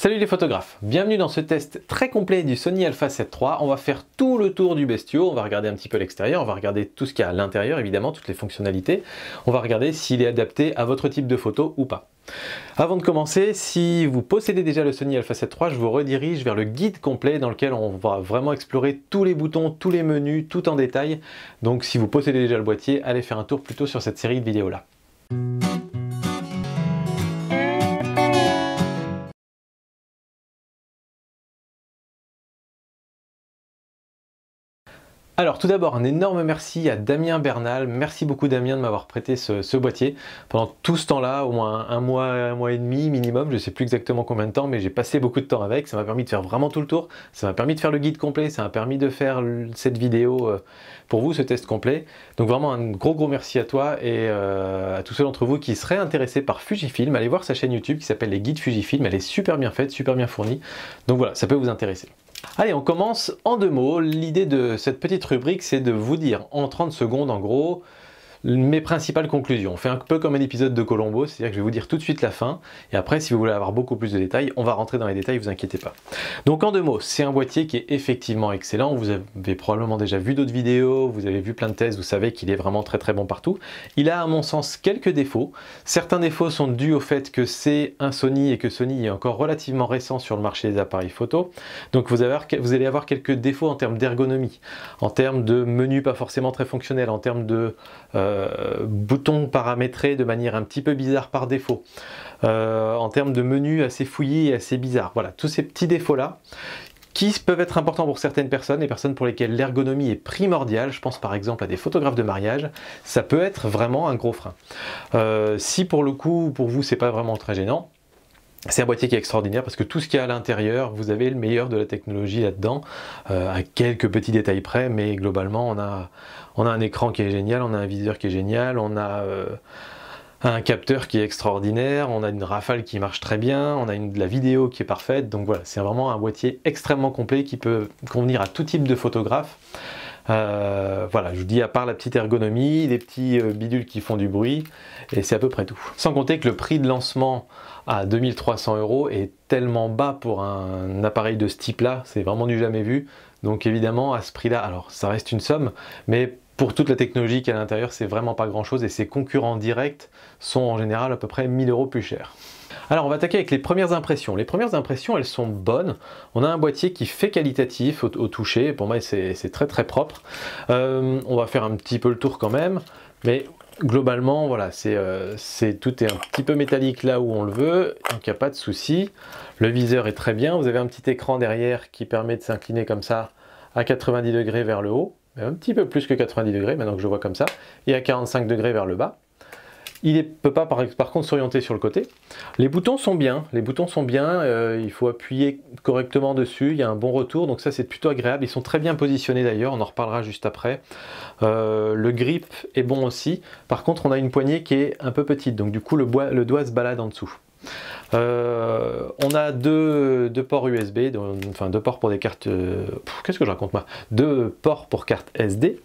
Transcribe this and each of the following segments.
Salut les photographes, bienvenue dans ce test très complet du Sony Alpha 7 III. On va faire tout le tour du bestiau, on va regarder un petit peu l'extérieur, on va regarder tout ce qu'il y a à l'intérieur évidemment, toutes les fonctionnalités. On va regarder s'il est adapté à votre type de photo ou pas. Avant de commencer, si vous possédez déjà le Sony Alpha 7 III, je vous redirige vers le guide complet dans lequel on va vraiment explorer tous les boutons, tous les menus, tout en détail. Donc si vous possédez déjà le boîtier, allez faire un tour plutôt sur cette série de vidéos là. Alors tout d'abord, un énorme merci à Damien Bernal. Merci beaucoup Damien de m'avoir prêté ce, boîtier. Pendant tout ce temps-là, au moins un, mois, un mois et demi minimum, je ne sais plus exactement combien de temps, mais j'ai passé beaucoup de temps avec. Ça m'a permis de faire vraiment tout le tour. Ça m'a permis de faire le guide complet. Ça m'a permis de faire cette vidéo euh, pour vous, ce test complet. Donc vraiment un gros gros merci à toi et euh, à tous ceux d'entre vous qui seraient intéressés par Fujifilm. Allez voir sa chaîne YouTube qui s'appelle les guides Fujifilm. Elle est super bien faite, super bien fournie. Donc voilà, ça peut vous intéresser. Allez, on commence en deux mots. L'idée de cette petite rubrique, c'est de vous dire en 30 secondes, en gros, mes principales conclusions. On fait un peu comme un épisode de Colombo, c'est-à-dire que je vais vous dire tout de suite la fin, et après, si vous voulez avoir beaucoup plus de détails, on va rentrer dans les détails, vous inquiétez pas. Donc en deux mots, c'est un boîtier qui est effectivement excellent, vous avez probablement déjà vu d'autres vidéos, vous avez vu plein de thèses, vous savez qu'il est vraiment très très bon partout. Il a à mon sens quelques défauts, certains défauts sont dus au fait que c'est un Sony et que Sony est encore relativement récent sur le marché des appareils photo, donc vous, allez avoir quelques défauts en termes d'ergonomie, en termes de menu pas forcément très fonctionnel, en termes de... Euh, euh, boutons paramétrés de manière un petit peu bizarre par défaut, euh, en termes de menu assez fouillis et assez bizarre. Voilà, tous ces petits défauts-là qui peuvent être importants pour certaines personnes, et personnes pour lesquelles l'ergonomie est primordiale, je pense par exemple à des photographes de mariage, ça peut être vraiment un gros frein. Euh, si pour le coup, pour vous, c'est pas vraiment très gênant, c'est un boîtier qui est extraordinaire parce que tout ce qu'il y a à l'intérieur, vous avez le meilleur de la technologie là-dedans, à quelques petits détails près, mais globalement, on a, on a un écran qui est génial, on a un viseur qui est génial, on a euh, un capteur qui est extraordinaire, on a une rafale qui marche très bien, on a une, de la vidéo qui est parfaite. Donc voilà, c'est vraiment un boîtier extrêmement complet qui peut convenir à tout type de photographe. Euh, voilà, je vous dis à part la petite ergonomie, les petits euh, bidules qui font du bruit, et c'est à peu près tout. Sans compter que le prix de lancement à 2300 euros est tellement bas pour un appareil de ce type-là, c'est vraiment du jamais vu. Donc évidemment, à ce prix-là, alors ça reste une somme, mais pour toute la technologie qui est à l'intérieur, c'est vraiment pas grand chose et ses concurrents directs sont en général à peu près 1000 euros plus chers. Alors on va attaquer avec les premières impressions. Les premières impressions elles sont bonnes. On a un boîtier qui fait qualitatif au, toucher, pour moi c'est très très propre. Euh, on va faire un petit peu le tour quand même, mais globalement voilà, c'est euh, tout est un petit peu métallique là où on le veut, donc il n'y a pas de souci. Le viseur est très bien, vous avez un petit écran derrière qui permet de s'incliner comme ça à 90 degrés vers le haut. Ben, un petit peu plus que 90 degrés, maintenant que je vois comme ça, et à 45 degrés vers le bas. Il ne peut pas par, contre s'orienter sur le côté. Les boutons sont bien, les boutons sont bien, euh, il faut appuyer correctement dessus, il y a un bon retour, donc ça c'est plutôt agréable. Ils sont très bien positionnés d'ailleurs, on en reparlera juste après. Euh, le grip est bon aussi, par contre on a une poignée qui est un peu petite, donc du coup le, bois, le doigt se balade en dessous. Euh, on a deux, ports USB, enfin deux ports pour des cartes. Euh, qu'est-ce que je raconte moi Deux ports pour cartes SD.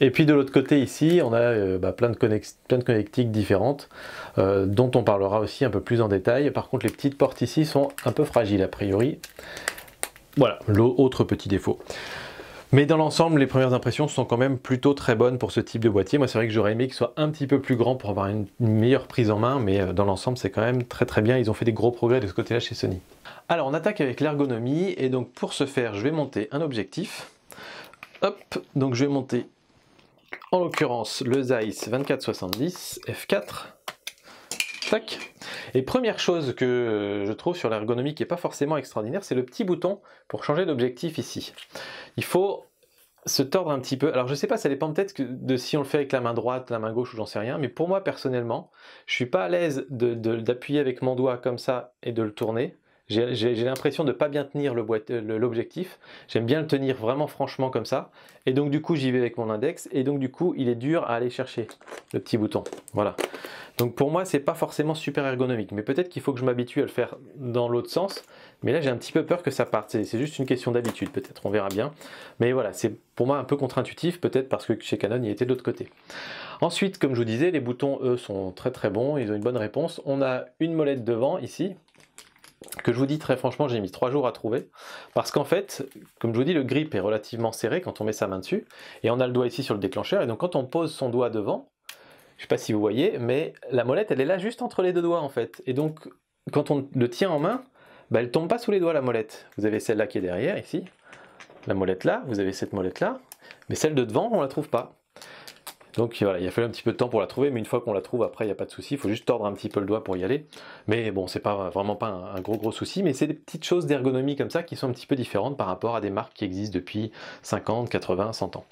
Et puis de l'autre côté ici, on a euh, bah, plein, de plein, de connectiques différentes, dont on parlera aussi un peu plus en détail. Par contre, les petites portes ici sont un peu fragiles a priori. Voilà, l'autre petit défaut. Mais dans l'ensemble, les premières impressions sont quand même plutôt très bonnes pour ce type de boîtier. Moi, c'est vrai que j'aurais aimé qu'il soit un petit peu plus grand pour avoir une meilleure prise en main, mais euh, dans l'ensemble, c'est quand même très très bien. Ils ont fait des gros progrès de ce côté-là chez Sony. Alors, on attaque avec l'ergonomie, et donc pour ce faire, je vais monter un objectif. Hop, donc je vais monter en l'occurrence le Zeiss 2470 f4 Tac. Et première chose que euh, je trouve sur l'ergonomie qui n'est pas forcément extraordinaire, c'est le petit bouton pour changer d'objectif ici. Il faut se tordre un petit peu. Alors je sais pas, ça dépend peut-être de si on le fait avec la main droite, la main gauche ou j'en sais rien, mais pour moi personnellement, je suis pas à l'aise d'appuyer avec mon doigt comme ça et de le tourner. J'ai l'impression de ne pas bien tenir l'objectif. J'aime bien le tenir vraiment franchement comme ça. Et donc du coup, j'y vais avec mon index. Et donc du coup, il est dur à aller chercher le petit bouton. Voilà. Donc pour moi, c'est pas forcément super ergonomique, mais peut-être qu'il faut que je m'habitue à le faire dans l'autre sens. Mais là, j'ai un petit peu peur que ça parte. C'est juste une question d'habitude, peut-être. On verra bien. Mais voilà, c'est pour moi un peu contre-intuitif, peut-être parce que chez Canon, il était de l'autre côté. Ensuite, comme je vous disais, les boutons, eux, sont très très bons. Ils ont une bonne réponse. On a une molette devant ici que je vous dis très franchement, j'ai mis trois jours à trouver, parce qu'en fait, comme je vous dis, le grip est relativement serré quand on met sa main dessus, et on a le doigt ici sur le déclencheur, et donc quand on pose son doigt devant, je ne sais pas si vous voyez, mais la molette, elle est là juste entre les deux doigts en fait. Et donc, quand on le tient en main, bah, elle tombe pas sous les doigts la molette. Vous avez celle-là qui est derrière ici, la molette là, vous avez cette molette là, mais celle de devant, on la trouve pas. Donc voilà, il a fallu un petit peu de temps pour la trouver, mais une fois qu'on la trouve, après, il n'y a pas de souci, il faut juste tordre un petit peu le doigt pour y aller. Mais bon, c'est pas vraiment pas un, gros gros souci, mais c'est des petites choses d'ergonomie comme ça qui sont un petit peu différentes par rapport à des marques qui existent depuis 50, 80, 100 ans.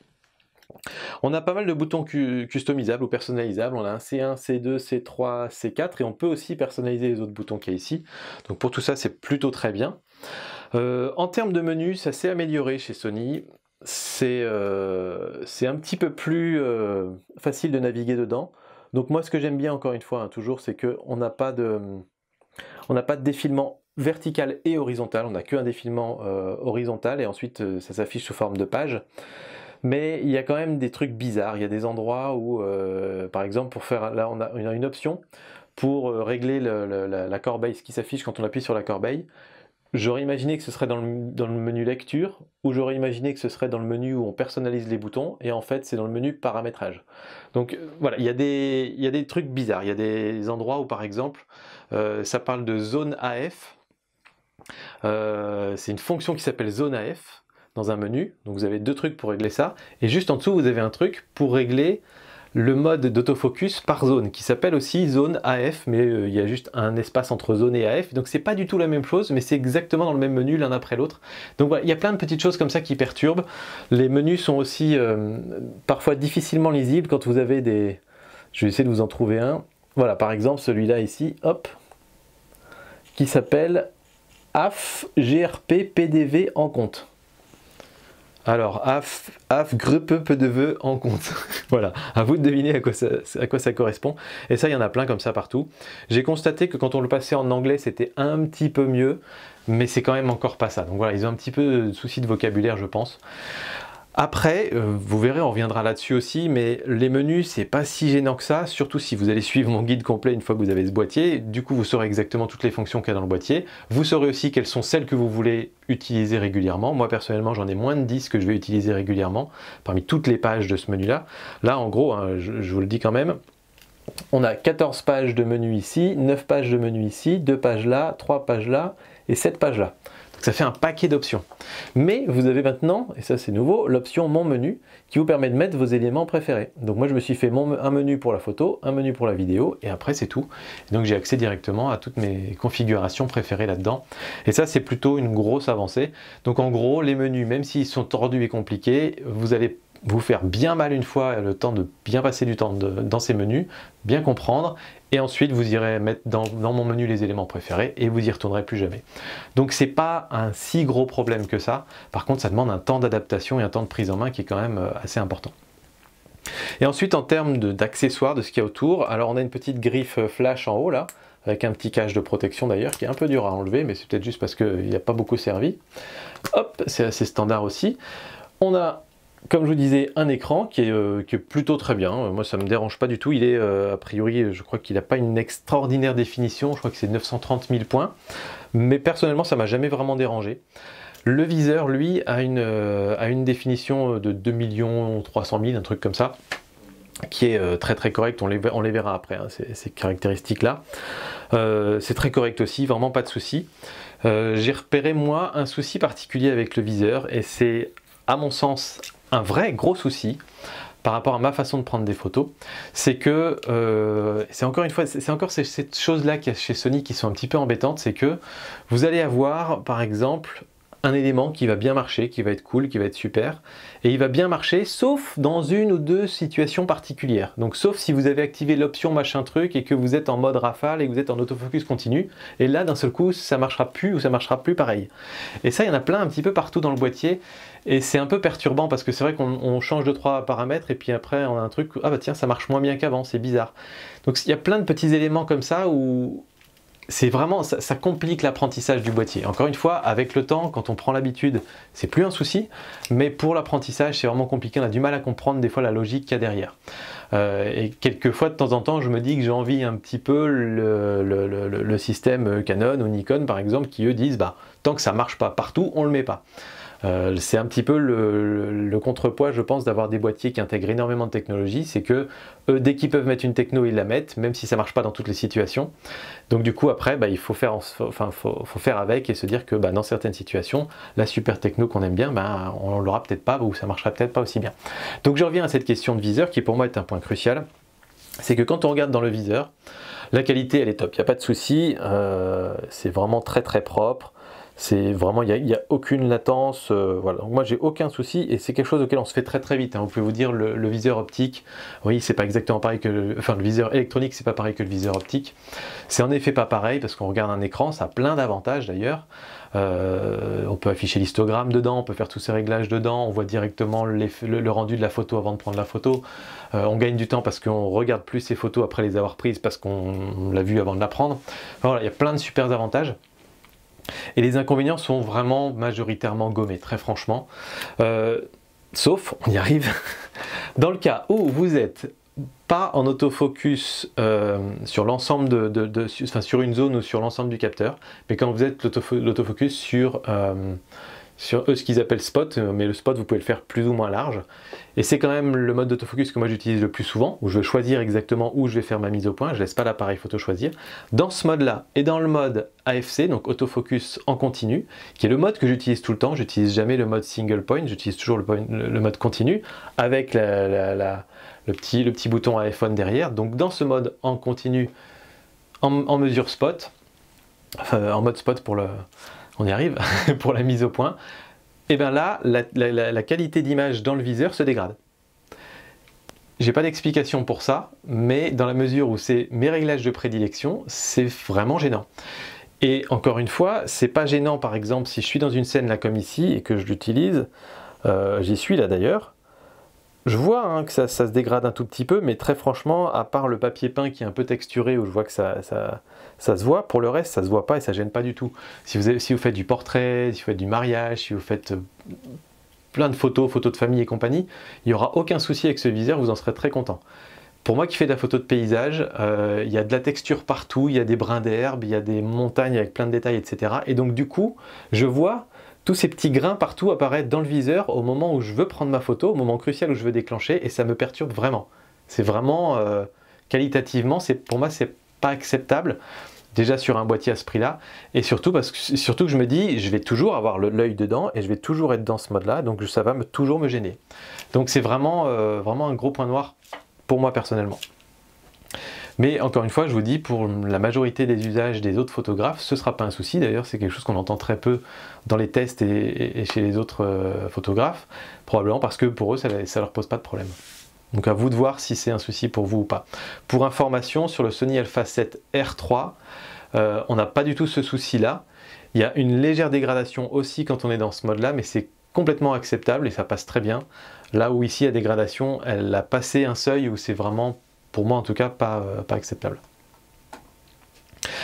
On a pas mal de boutons customisables ou personnalisables. On a un C1, C2, C3, C4 et on peut aussi personnaliser les autres boutons qu'il y a ici. Donc pour tout ça, c'est plutôt très bien. Euh, en termes de menu, ça s'est amélioré chez Sony. C'est euh, un petit peu plus euh, facile de naviguer dedans. Donc moi, ce que j'aime bien, encore une fois, hein, toujours, c'est qu'on n'a pas de... On n'a pas de défilement vertical et horizontal, on n'a qu'un défilement horizontal et ensuite ça s'affiche sous forme de page. Mais il y a quand même des trucs bizarres. Il y a des endroits où, euh, par exemple, pour faire, là, on a une option pour euh, régler la, corbeille, ce qui s'affiche quand on appuie sur la corbeille. J'aurais imaginé que ce serait dans le, menu lecture, ou j'aurais imaginé que ce serait dans le menu où on personnalise les boutons, et en fait c'est dans le menu paramétrage. Donc euh, voilà, il y, a des, trucs bizarres, il y a des endroits où par exemple ça parle de zone AF, c'est une fonction qui s'appelle zone AF, dans un menu. Donc vous avez deux trucs pour régler ça. Et juste en dessous, vous avez un truc pour régler le mode d'autofocus par zone qui s'appelle aussi zone AF mais euh, il y a juste un espace entre zone et AF donc c'est pas du tout la même chose mais c'est exactement dans le même menu l'un après l'autre donc voilà il y a plein de petites choses comme ça qui perturbent les menus sont aussi euh, parfois difficilement lisibles quand vous avez des je vais essayer de vous en trouver un voilà par exemple celui-là ici hop qui s'appelle AF GRP PDV en compte alors, af, af gruppe peu de vœux en compte. voilà, à vous de deviner à quoi, ça, correspond. Et ça, il y en a plein comme ça partout. J'ai constaté que quand on le passait en anglais, c'était un petit peu mieux, mais c'est quand même encore pas ça. Donc voilà, ils ont un petit peu de souci de vocabulaire, je pense. Après, euh, vous verrez, on reviendra là-dessus aussi, mais les menus, c'est pas si gênant que ça, surtout si vous allez suivre mon guide complet une fois que vous avez ce boîtier. Du coup, vous saurez exactement toutes les fonctions qu'il y a dans le boîtier. Vous saurez aussi quelles sont celles que vous voulez utiliser régulièrement. Moi, personnellement, j'en ai moins de 10 que je vais utiliser régulièrement parmi toutes les pages de ce menu-là. Là, en gros, hein, je, je vous le dis quand même, on a 14 pages de menu ici, 9 pages de menu ici, 2 pages là, 3 pages là et 7 pages là ça fait un paquet d'options. Mais vous avez maintenant, et ça c'est nouveau, l'option Mon menu qui vous permet de mettre vos éléments préférés. Donc moi je me suis fait mon, un menu pour la photo, un menu pour la vidéo et après c'est tout. donc j'ai accès directement à toutes mes configurations préférées là-dedans. Et ça c'est plutôt une grosse avancée. Donc en gros les menus, même s'ils sont tordus et compliqués, vous allez vous faire bien mal une fois, le temps de bien passer du temps dans ces menus, bien comprendre, et ensuite vous irez mettre dans, mon menu les éléments préférés et vous y retournerez plus jamais. Donc c'est pas un si gros problème que ça, par contre ça demande un temps d'adaptation et un temps de prise en main qui est quand même euh, assez important. Et ensuite en termes d'accessoires, de, de ce qu'il y a autour, alors on a une petite griffe euh, flash en haut là, avec un petit cache de protection d'ailleurs qui est un peu dur à enlever, mais c'est peut-être juste parce qu'il n'y a pas beaucoup servi. Hop, c'est assez standard aussi. On a comme je vous disais, un écran qui est, euh, plutôt très bien. Euh, moi, ça ne me dérange pas du tout. Il est, euh, a priori, je crois qu'il n'a pas une extraordinaire définition. Je crois que c'est 930 000 points. Mais personnellement, ça m'a jamais vraiment dérangé. Le viseur, lui, a une, une définition de 2 300 000, un truc comme ça, qui est très très correct. On les, on les verra après, hein, ces, ces caractéristiques-là. c'est très correct aussi, vraiment pas de souci. J'ai repéré, moi, un souci particulier avec le viseur, et c'est, à mon sens, un vrai gros souci par rapport à ma façon de prendre des photos, c'est que euh, c'est encore une fois, c'est encore cette, chose-là qui chez Sony qui sont un petit peu embêtantes, c'est que vous allez avoir par exemple un élément qui va bien marcher, qui va être cool, qui va être super, et il va bien marcher, sauf dans une ou deux situations particulières. Donc sauf si vous avez activé l'option machin truc et que vous êtes en mode rafale et que vous êtes en autofocus continu, et là d'un seul coup ça marchera plus ou ça marchera plus pareil. Et ça il y en a plein un petit peu partout dans le boîtier, et c'est un peu perturbant parce que c'est vrai qu'on change de trois paramètres et puis après on a un truc, ah bah tiens ça marche moins bien qu'avant, c'est bizarre. Donc il y a plein de petits éléments comme ça où c'est vraiment, ça, complique l'apprentissage du boîtier. Encore une fois, avec le temps, quand on prend l'habitude, c'est plus un souci, mais pour l'apprentissage, c'est vraiment compliqué, on a du mal à comprendre des fois la logique qu'il y a derrière. et euh, et quelquefois, de temps en temps, je me dis que j'ai envie un petit peu le, système Canon ou Nikon, par exemple, qui eux disent, bah, tant que ça marche pas partout, on le met pas. Euh, c'est un petit peu le, contrepoids, je pense, d'avoir des boîtiers qui intègrent énormément de technologie. C'est que dès qu'ils peuvent mettre une techno, ils la mettent, même si ça ne marche pas dans toutes les situations. Donc du coup, après, bah, il faut faire, avec et se dire que bah, dans certaines situations, la super techno qu'on aime bien, bah, on l'aura peut-être pas ou ça marchera peut-être pas aussi bien. Donc je reviens à cette question de viseur qui pour moi est un point crucial. C'est que quand on regarde dans le viseur, la qualité elle est top, il n'y a pas de souci, euh, c'est vraiment très très propre. C'est vraiment, il n'y a, aucune latence. Euh, voilà. moi, j'ai aucun souci et c'est quelque chose auquel on se fait très très vite. Hein. Vous pouvez vous dire le, viseur optique, oui, c'est pas exactement pareil que, le, enfin, le viseur électronique, c'est pas pareil que le viseur optique. C'est en effet pas pareil parce qu'on regarde un écran, ça a plein d'avantages d'ailleurs. Euh, on peut afficher l'histogramme dedans, on peut faire tous ces réglages dedans, on voit directement le, rendu de la photo avant de prendre la photo. Euh, on gagne du temps parce qu'on regarde plus ces photos après les avoir prises parce qu'on l'a vu avant de la prendre. voilà, il y a plein de super avantages. Et les inconvénients sont vraiment majoritairement gommés, très franchement. Euh, sauf, on y arrive, dans le cas où vous êtes pas en autofocus euh, sur l'ensemble de, une zone ou sur l'ensemble du capteur, mais quand vous êtes l'autofocus sur, euh, sur ce qu'ils appellent spot, mais le spot vous pouvez le faire plus ou moins large, et c'est quand même le mode d'autofocus que moi j'utilise le plus souvent, où je vais choisir exactement où je vais faire ma mise au point, je laisse pas l'appareil photo choisir. Dans ce mode-là et dans le mode AFC, donc autofocus en continu, qui est le mode que j'utilise tout le temps, j'utilise jamais le mode single point, j'utilise toujours le, mode continu, avec le, petit, le petit bouton iPhone derrière. Donc dans ce mode en continu, en, mesure spot, enfin en mode spot pour le... On y arrive, pour la mise au point et eh bien là, la, qualité d'image dans le viseur se dégrade. J'ai pas d'explication pour ça, mais dans la mesure où c'est mes réglages de prédilection, c'est vraiment gênant. Et encore une fois, c'est pas gênant par exemple si je suis dans une scène là comme ici et que je l'utilise, euh, j'y suis là d'ailleurs, je vois hein, que ça, se dégrade un tout petit peu, mais très franchement, à part le papier peint qui est un peu texturé, où je vois que ça, se voit, pour le reste, ça se voit pas et ça gêne pas du tout. Si vous, faites du portrait, si vous faites du mariage, si vous faites euh, plein de photos, photos de famille et compagnie, il n'y aura aucun souci avec ce viseur, vous en serez très content. Pour moi qui fais de la photo de paysage, euh, il y a de la texture partout, il y a des brins d'herbe, il y a des montagnes avec plein de détails, etc. Et donc du coup, je vois tous ces petits grains partout apparaissent dans le viseur au moment où je veux prendre ma photo, au moment crucial où je veux déclencher, et ça me perturbe vraiment. C'est vraiment, euh, qualitativement, c'est pour moi, c'est pas acceptable. Déjà sur un boîtier à ce prix-là, et surtout parce que surtout que je me dis, je vais toujours avoir l'œil dedans et je vais toujours être dans ce mode-là, donc ça va me, toujours me gêner. Donc c'est vraiment euh, vraiment un gros point noir pour moi personnellement. Mais encore une fois, je vous dis, pour la majorité des usages des autres photographes, ce ne sera pas un souci. D'ailleurs, c'est quelque chose qu'on entend très peu dans les tests et, chez les autres euh, photographes, probablement parce que pour eux, ça leur pose pas de problème. Donc à vous de voir si c'est un souci pour vous ou pas. Pour information, sur le Sony Alpha 7 R3, euh, on n'a pas du tout ce souci-là. Il y a une légère dégradation aussi quand on est dans ce mode-là, mais c'est complètement acceptable et ça passe très bien. Là où ici la dégradation, elle a passé un seuil où c'est vraiment pour moi en tout cas euh, pas, acceptable.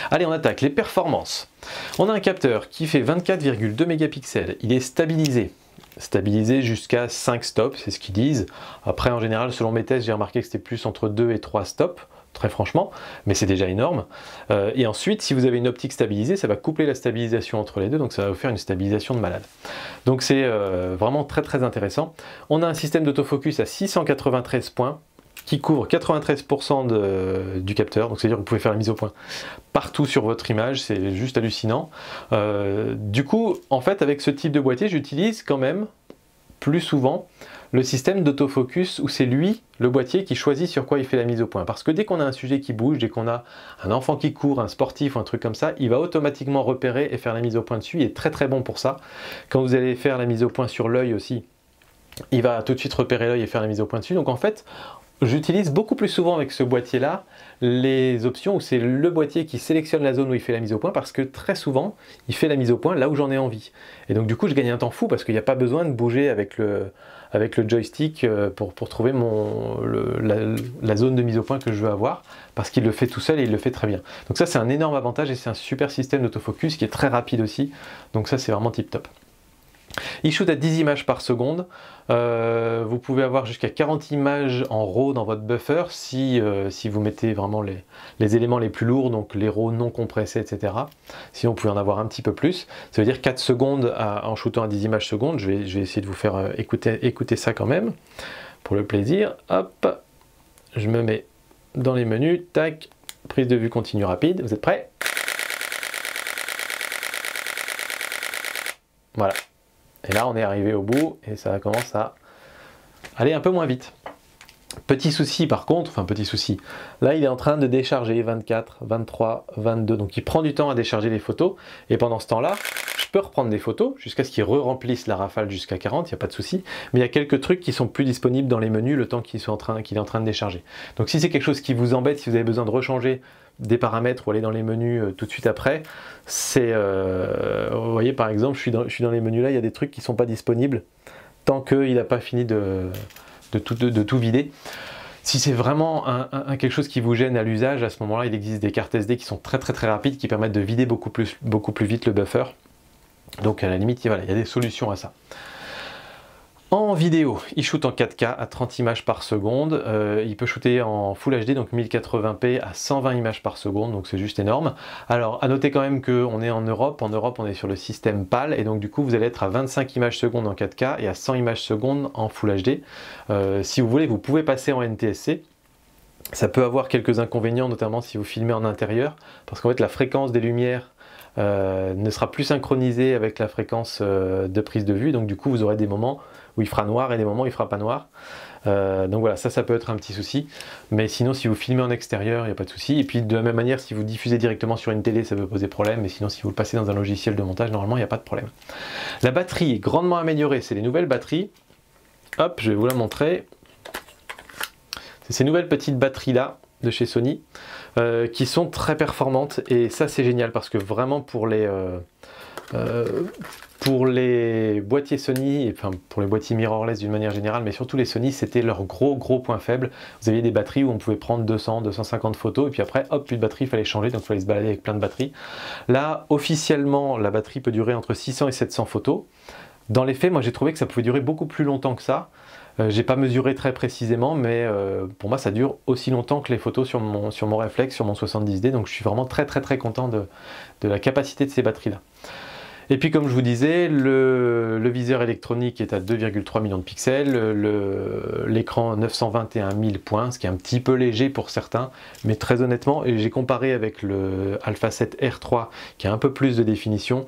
Allez, on attaque les performances. On a un capteur qui fait 24,2 mégapixels. Il est stabilisé. Stabilisé jusqu'à 5 stops, c'est ce qu'ils disent. Après, en général, selon mes tests, j'ai remarqué que c'était plus entre 2 et 3 stops, très franchement, mais c'est déjà énorme. Euh, et ensuite, si vous avez une optique stabilisée, ça va coupler la stabilisation entre les deux, donc ça va vous faire une stabilisation de malade. Donc c'est euh, vraiment très très intéressant. On a un système d'autofocus à 693 points, qui couvre 93% du capteur. Donc, c'est-à-dire que vous pouvez faire la mise au point partout sur votre image, c'est juste hallucinant. Euh, du coup, en fait, avec ce type de boîtier, j'utilise quand même plus souvent le système d'autofocus où c'est lui, le boîtier, qui choisit sur quoi il fait la mise au point. Parce que dès qu'on a un sujet qui bouge, dès qu'on a un enfant qui court, un sportif ou un truc comme ça, il va automatiquement repérer et faire la mise au point dessus. Il est très très bon pour ça. Quand vous allez faire la mise au point sur l'œil aussi, il va tout de suite repérer l'œil et faire la mise au point dessus. Donc en fait, J'utilise beaucoup plus souvent avec ce boîtier-là les options où c'est le boîtier qui sélectionne la zone où il fait la mise au point parce que très souvent, il fait la mise au point là où j'en ai envie. Et donc du coup, je gagne un temps fou parce qu'il n'y a pas besoin de bouger avec le, avec le joystick euh, pour, trouver mon, la, zone de mise au point que je veux avoir parce qu'il le fait tout seul et il le fait très bien. Donc ça, c'est un énorme avantage et c'est un super système d'autofocus qui est très rapide aussi. Donc ça, c'est vraiment tip top. Il shoot à 10 images par seconde. Euh, vous pouvez avoir jusqu'à 40 images en RAW dans votre buffer si, euh, vous mettez vraiment les, éléments les plus lourds, donc les RAW non compressés, etc. Si on pouvait en avoir un petit peu plus. Ça veut dire 4 secondes en shootant à 10 images secondes. Je vais, je vais essayer de vous faire euh, écouter, écouter ça quand même, pour le plaisir. Hop, je me mets dans les menus. Tac, prise de vue continue rapide. Vous êtes prêts Voilà. Et là, on est arrivé au bout et ça commence à aller un peu moins vite. Petit souci par contre, enfin petit souci, là il est en train de décharger 24, 23, 22, donc il prend du temps à décharger les photos et pendant ce temps-là, je peux reprendre des photos jusqu'à ce qu'ils re-remplissent la rafale jusqu'à 40, il n'y a pas de souci, mais il y a quelques trucs qui sont plus disponibles dans les menus le temps qu'il qu'il est en train de décharger. Donc si c'est quelque chose qui vous embête, si vous avez besoin de rechanger des paramètres ou aller dans les menus euh, tout de suite après, c'est... Euh, vous voyez par exemple, je suis, dans, les menus là, il y a des trucs qui ne sont pas disponibles tant qu'il n'a pas fini de, de, tout, vider. Si c'est vraiment quelque chose qui vous gêne à l'usage, à ce moment-là, il existe des cartes SD qui sont très très très rapides, qui permettent de vider beaucoup plus, beaucoup plus vite le buffer. Donc à la limite, il y a des solutions à ça. En vidéo, il shoot en 4K à 30 images par seconde. Euh, il peut shooter en Full HD, donc 1080p à 120 images par seconde, donc c'est juste énorme. Alors, à noter quand même qu'on est en Europe. En Europe, on est sur le système PAL, et donc du coup, vous allez être à 25 images seconde en 4K et à 100 images seconde en Full HD. Euh, si vous voulez, vous pouvez passer en NTSC. Ça peut avoir quelques inconvénients, notamment si vous filmez en intérieur, parce qu'en fait, la fréquence des lumières euh, ne sera plus synchronisé avec la fréquence euh, de prise de vue. Donc du coup, vous aurez des moments où il fera noir et des moments où il fera pas noir. Euh, donc voilà, ça, ça peut être un petit souci. Mais sinon, si vous filmez en extérieur, il n'y a pas de souci. Et puis de la même manière, si vous diffusez directement sur une télé, ça peut poser problème. Mais sinon, si vous le passez dans un logiciel de montage, normalement, il n'y a pas de problème. La batterie est grandement améliorée. C'est les nouvelles batteries. Hop, je vais vous la montrer. C'est ces nouvelles petites batteries là de chez Sony euh, qui sont très performantes et ça c'est génial parce que vraiment pour les euh, euh, pour les boîtiers Sony, enfin pour les boîtiers mirrorless d'une manière générale, mais surtout les Sony, c'était leur gros gros point faible. Vous aviez des batteries où on pouvait prendre 200, 250 photos, et puis après, hop, plus de batterie, il fallait changer, donc il fallait se balader avec plein de batteries. Là, officiellement, la batterie peut durer entre 600 et 700 photos. Dans les faits, moi j'ai trouvé que ça pouvait durer beaucoup plus longtemps que ça. Euh, j'ai pas mesuré très précisément, mais euh, pour moi ça dure aussi longtemps que les photos sur mon, sur mon réflexe, sur mon 70D, donc je suis vraiment très très très content de, la capacité de ces batteries-là. Et puis comme je vous disais, le, viseur électronique est à 2,3 millions de pixels, l'écran 921 000 points, ce qui est un petit peu léger pour certains, mais très honnêtement, et j'ai comparé avec le Alpha 7 R3 qui a un peu plus de définition,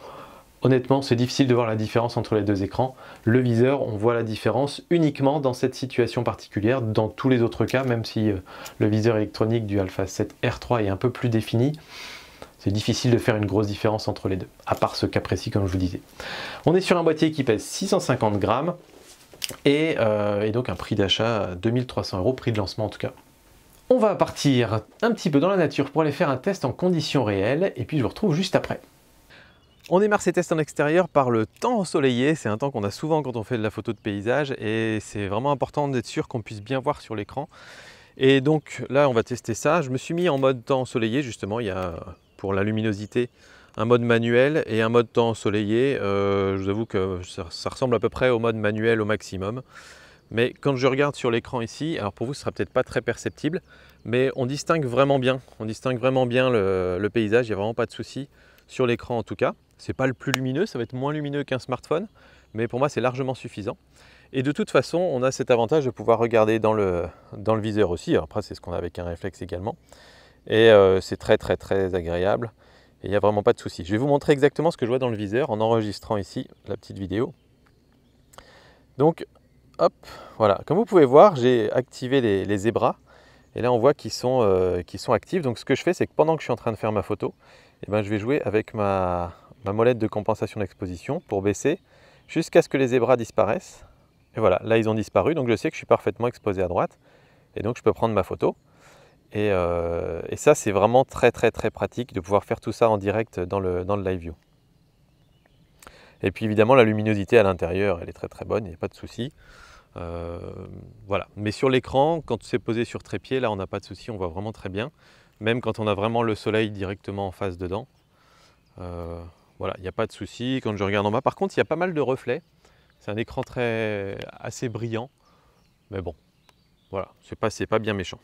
Honnêtement, c'est difficile de voir la différence entre les deux écrans. Le viseur, on voit la différence uniquement dans cette situation particulière. Dans tous les autres cas, même si euh, le viseur électronique du Alpha 7 R3 est un peu plus défini, c'est difficile de faire une grosse différence entre les deux, à part ce cas précis comme je vous disais. On est sur un boîtier qui pèse 650 grammes euh, et, donc un prix d'achat 2300 euros, prix de lancement en tout cas. On va partir un petit peu dans la nature pour aller faire un test en conditions réelles et puis je vous retrouve juste après. On démarre ces tests en extérieur par le temps ensoleillé. C'est un temps qu'on a souvent quand on fait de la photo de paysage et c'est vraiment important d'être sûr qu'on puisse bien voir sur l'écran. Et donc là, on va tester ça. Je me suis mis en mode temps ensoleillé justement. Il y a pour la luminosité un mode manuel et un mode temps ensoleillé. Euh, je vous avoue que ça, ressemble à peu près au mode manuel au maximum. Mais quand je regarde sur l'écran ici, alors pour vous ce sera peut-être pas très perceptible, mais on distingue vraiment bien, on distingue vraiment bien le, le paysage, il n'y a vraiment pas de souci sur l'écran en tout cas. C'est pas le plus lumineux, ça va être moins lumineux qu'un smartphone, mais pour moi c'est largement suffisant. Et de toute façon, on a cet avantage de pouvoir regarder dans le, dans le viseur aussi. Après, c'est ce qu'on a avec un réflexe également. Et euh, c'est très très très agréable. Et il n'y a vraiment pas de souci. Je vais vous montrer exactement ce que je vois dans le viseur en enregistrant ici la petite vidéo. Donc, hop, voilà. Comme vous pouvez voir, j'ai activé les, les zébras. Et là, on voit qu'ils sont, euh, sont actifs. Donc, ce que je fais, c'est que pendant que je suis en train de faire ma photo, eh ben, je vais jouer avec ma, ma molette de compensation d'exposition pour baisser jusqu'à ce que les zébras disparaissent. Et voilà, là ils ont disparu, donc je sais que je suis parfaitement exposé à droite. Et donc je peux prendre ma photo. Euh, et, ça, c'est vraiment très très très pratique de pouvoir faire tout ça en direct dans le, dans le live view. Et puis évidemment, la luminosité à l'intérieur, elle est très très bonne, il n'y a pas de souci. Euh, voilà. Mais sur l'écran, quand c'est posé sur trépied, là on n'a pas de souci, on voit vraiment très bien. Même quand on a vraiment le soleil directement en face dedans. Euh, voilà, il n'y a pas de souci quand je regarde en bas. Par contre, il y a pas mal de reflets. C'est un écran très assez brillant. Mais bon, voilà, c'est pas, pas bien méchant.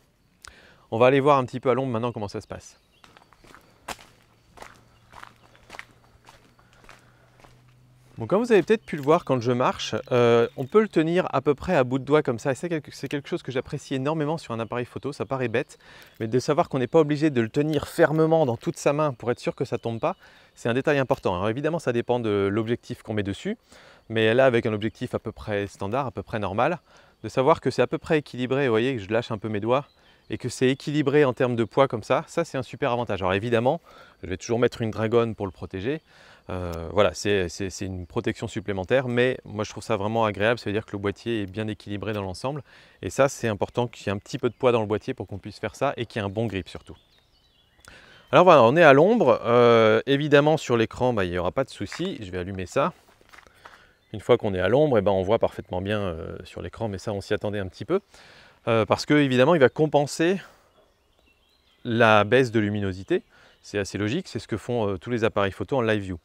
On va aller voir un petit peu à l'ombre maintenant comment ça se passe. comme vous avez peut-être pu le voir quand je marche, euh, on peut le tenir à peu près à bout de doigt comme ça. C'est quelque, chose que j'apprécie énormément sur un appareil photo, ça paraît bête, mais de savoir qu'on n'est pas obligé de le tenir fermement dans toute sa main pour être sûr que ça tombe pas, c'est un détail important. Alors évidemment, ça dépend de l'objectif qu'on met dessus, mais là, avec un objectif à peu près standard, à peu près normal, de savoir que c'est à peu près équilibré, vous voyez, que je lâche un peu mes doigts, et que c'est équilibré en termes de poids comme ça, ça c'est un super avantage. Alors évidemment, je vais toujours mettre une dragonne pour le protéger. Euh, voilà, c'est une protection supplémentaire, mais moi je trouve ça vraiment agréable, ça veut dire que le boîtier est bien équilibré dans l'ensemble. Et ça, c'est important qu'il y ait un petit peu de poids dans le boîtier pour qu'on puisse faire ça et qu'il y ait un bon grip surtout. Alors voilà, on est à l'ombre. Euh, évidemment, sur l'écran, bah, il n'y aura pas de souci. Je vais allumer ça. Une fois qu'on est à l'ombre, eh ben, on voit parfaitement bien euh, sur l'écran, mais ça, on s'y attendait un petit peu. Euh, parce que il va compenser la baisse de luminosité. C'est assez logique, c'est ce que font euh, tous les appareils photo en live view.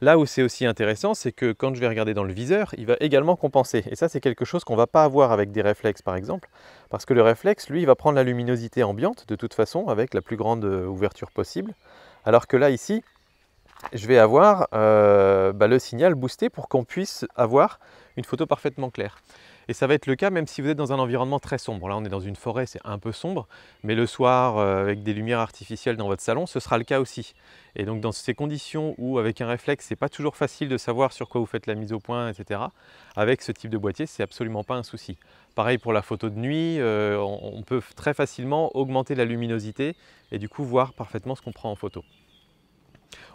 Là où c'est aussi intéressant, c'est que quand je vais regarder dans le viseur, il va également compenser. Et ça, c'est quelque chose qu'on ne va pas avoir avec des réflexes, par exemple, parce que le réflexe, lui, il va prendre la luminosité ambiante, de toute façon, avec la plus grande euh, ouverture possible. Alors que là, ici, je vais avoir bah, le signal boosté pour qu'on puisse avoir une photo parfaitement claire. Et ça va être le cas même si vous êtes dans un environnement très sombre. Là, on est dans une forêt, c'est un peu sombre, mais le soir, euh, avec des lumières artificielles dans votre salon, ce sera le cas aussi. Et donc, dans ces conditions où, avec un réflexe, c'est pas toujours facile de savoir sur quoi vous faites la mise au point, etc., avec ce type de boîtier, c'est absolument pas un souci. Pareil pour la photo de nuit, euh, on peut très facilement augmenter la luminosité et du coup voir parfaitement ce qu'on prend en photo.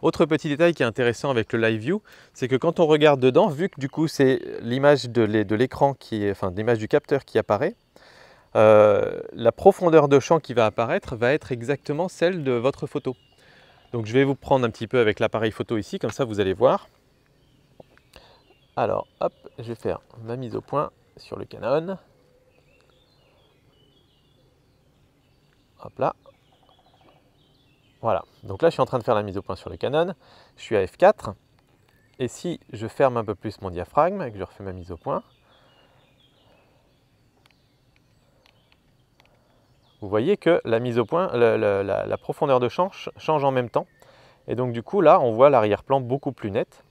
Autre petit détail qui est intéressant avec le Live View, c'est que quand on regarde dedans, vu que du coup c'est l'image de l'écran qui, enfin l'image du capteur qui apparaît, euh, la profondeur de champ qui va apparaître va être exactement celle de votre photo. Donc je vais vous prendre un petit peu avec l'appareil photo ici, comme ça vous allez voir. Alors hop, je vais faire ma mise au point sur le Canon. Hop là, voilà, donc là je suis en train de faire la mise au point sur le Canon, je suis à F4, et si je ferme un peu plus mon diaphragme et que je refais ma mise au point, vous voyez que la mise au point, la, profondeur de champ change en même temps. Et donc du coup là on voit l'arrière-plan beaucoup plus net.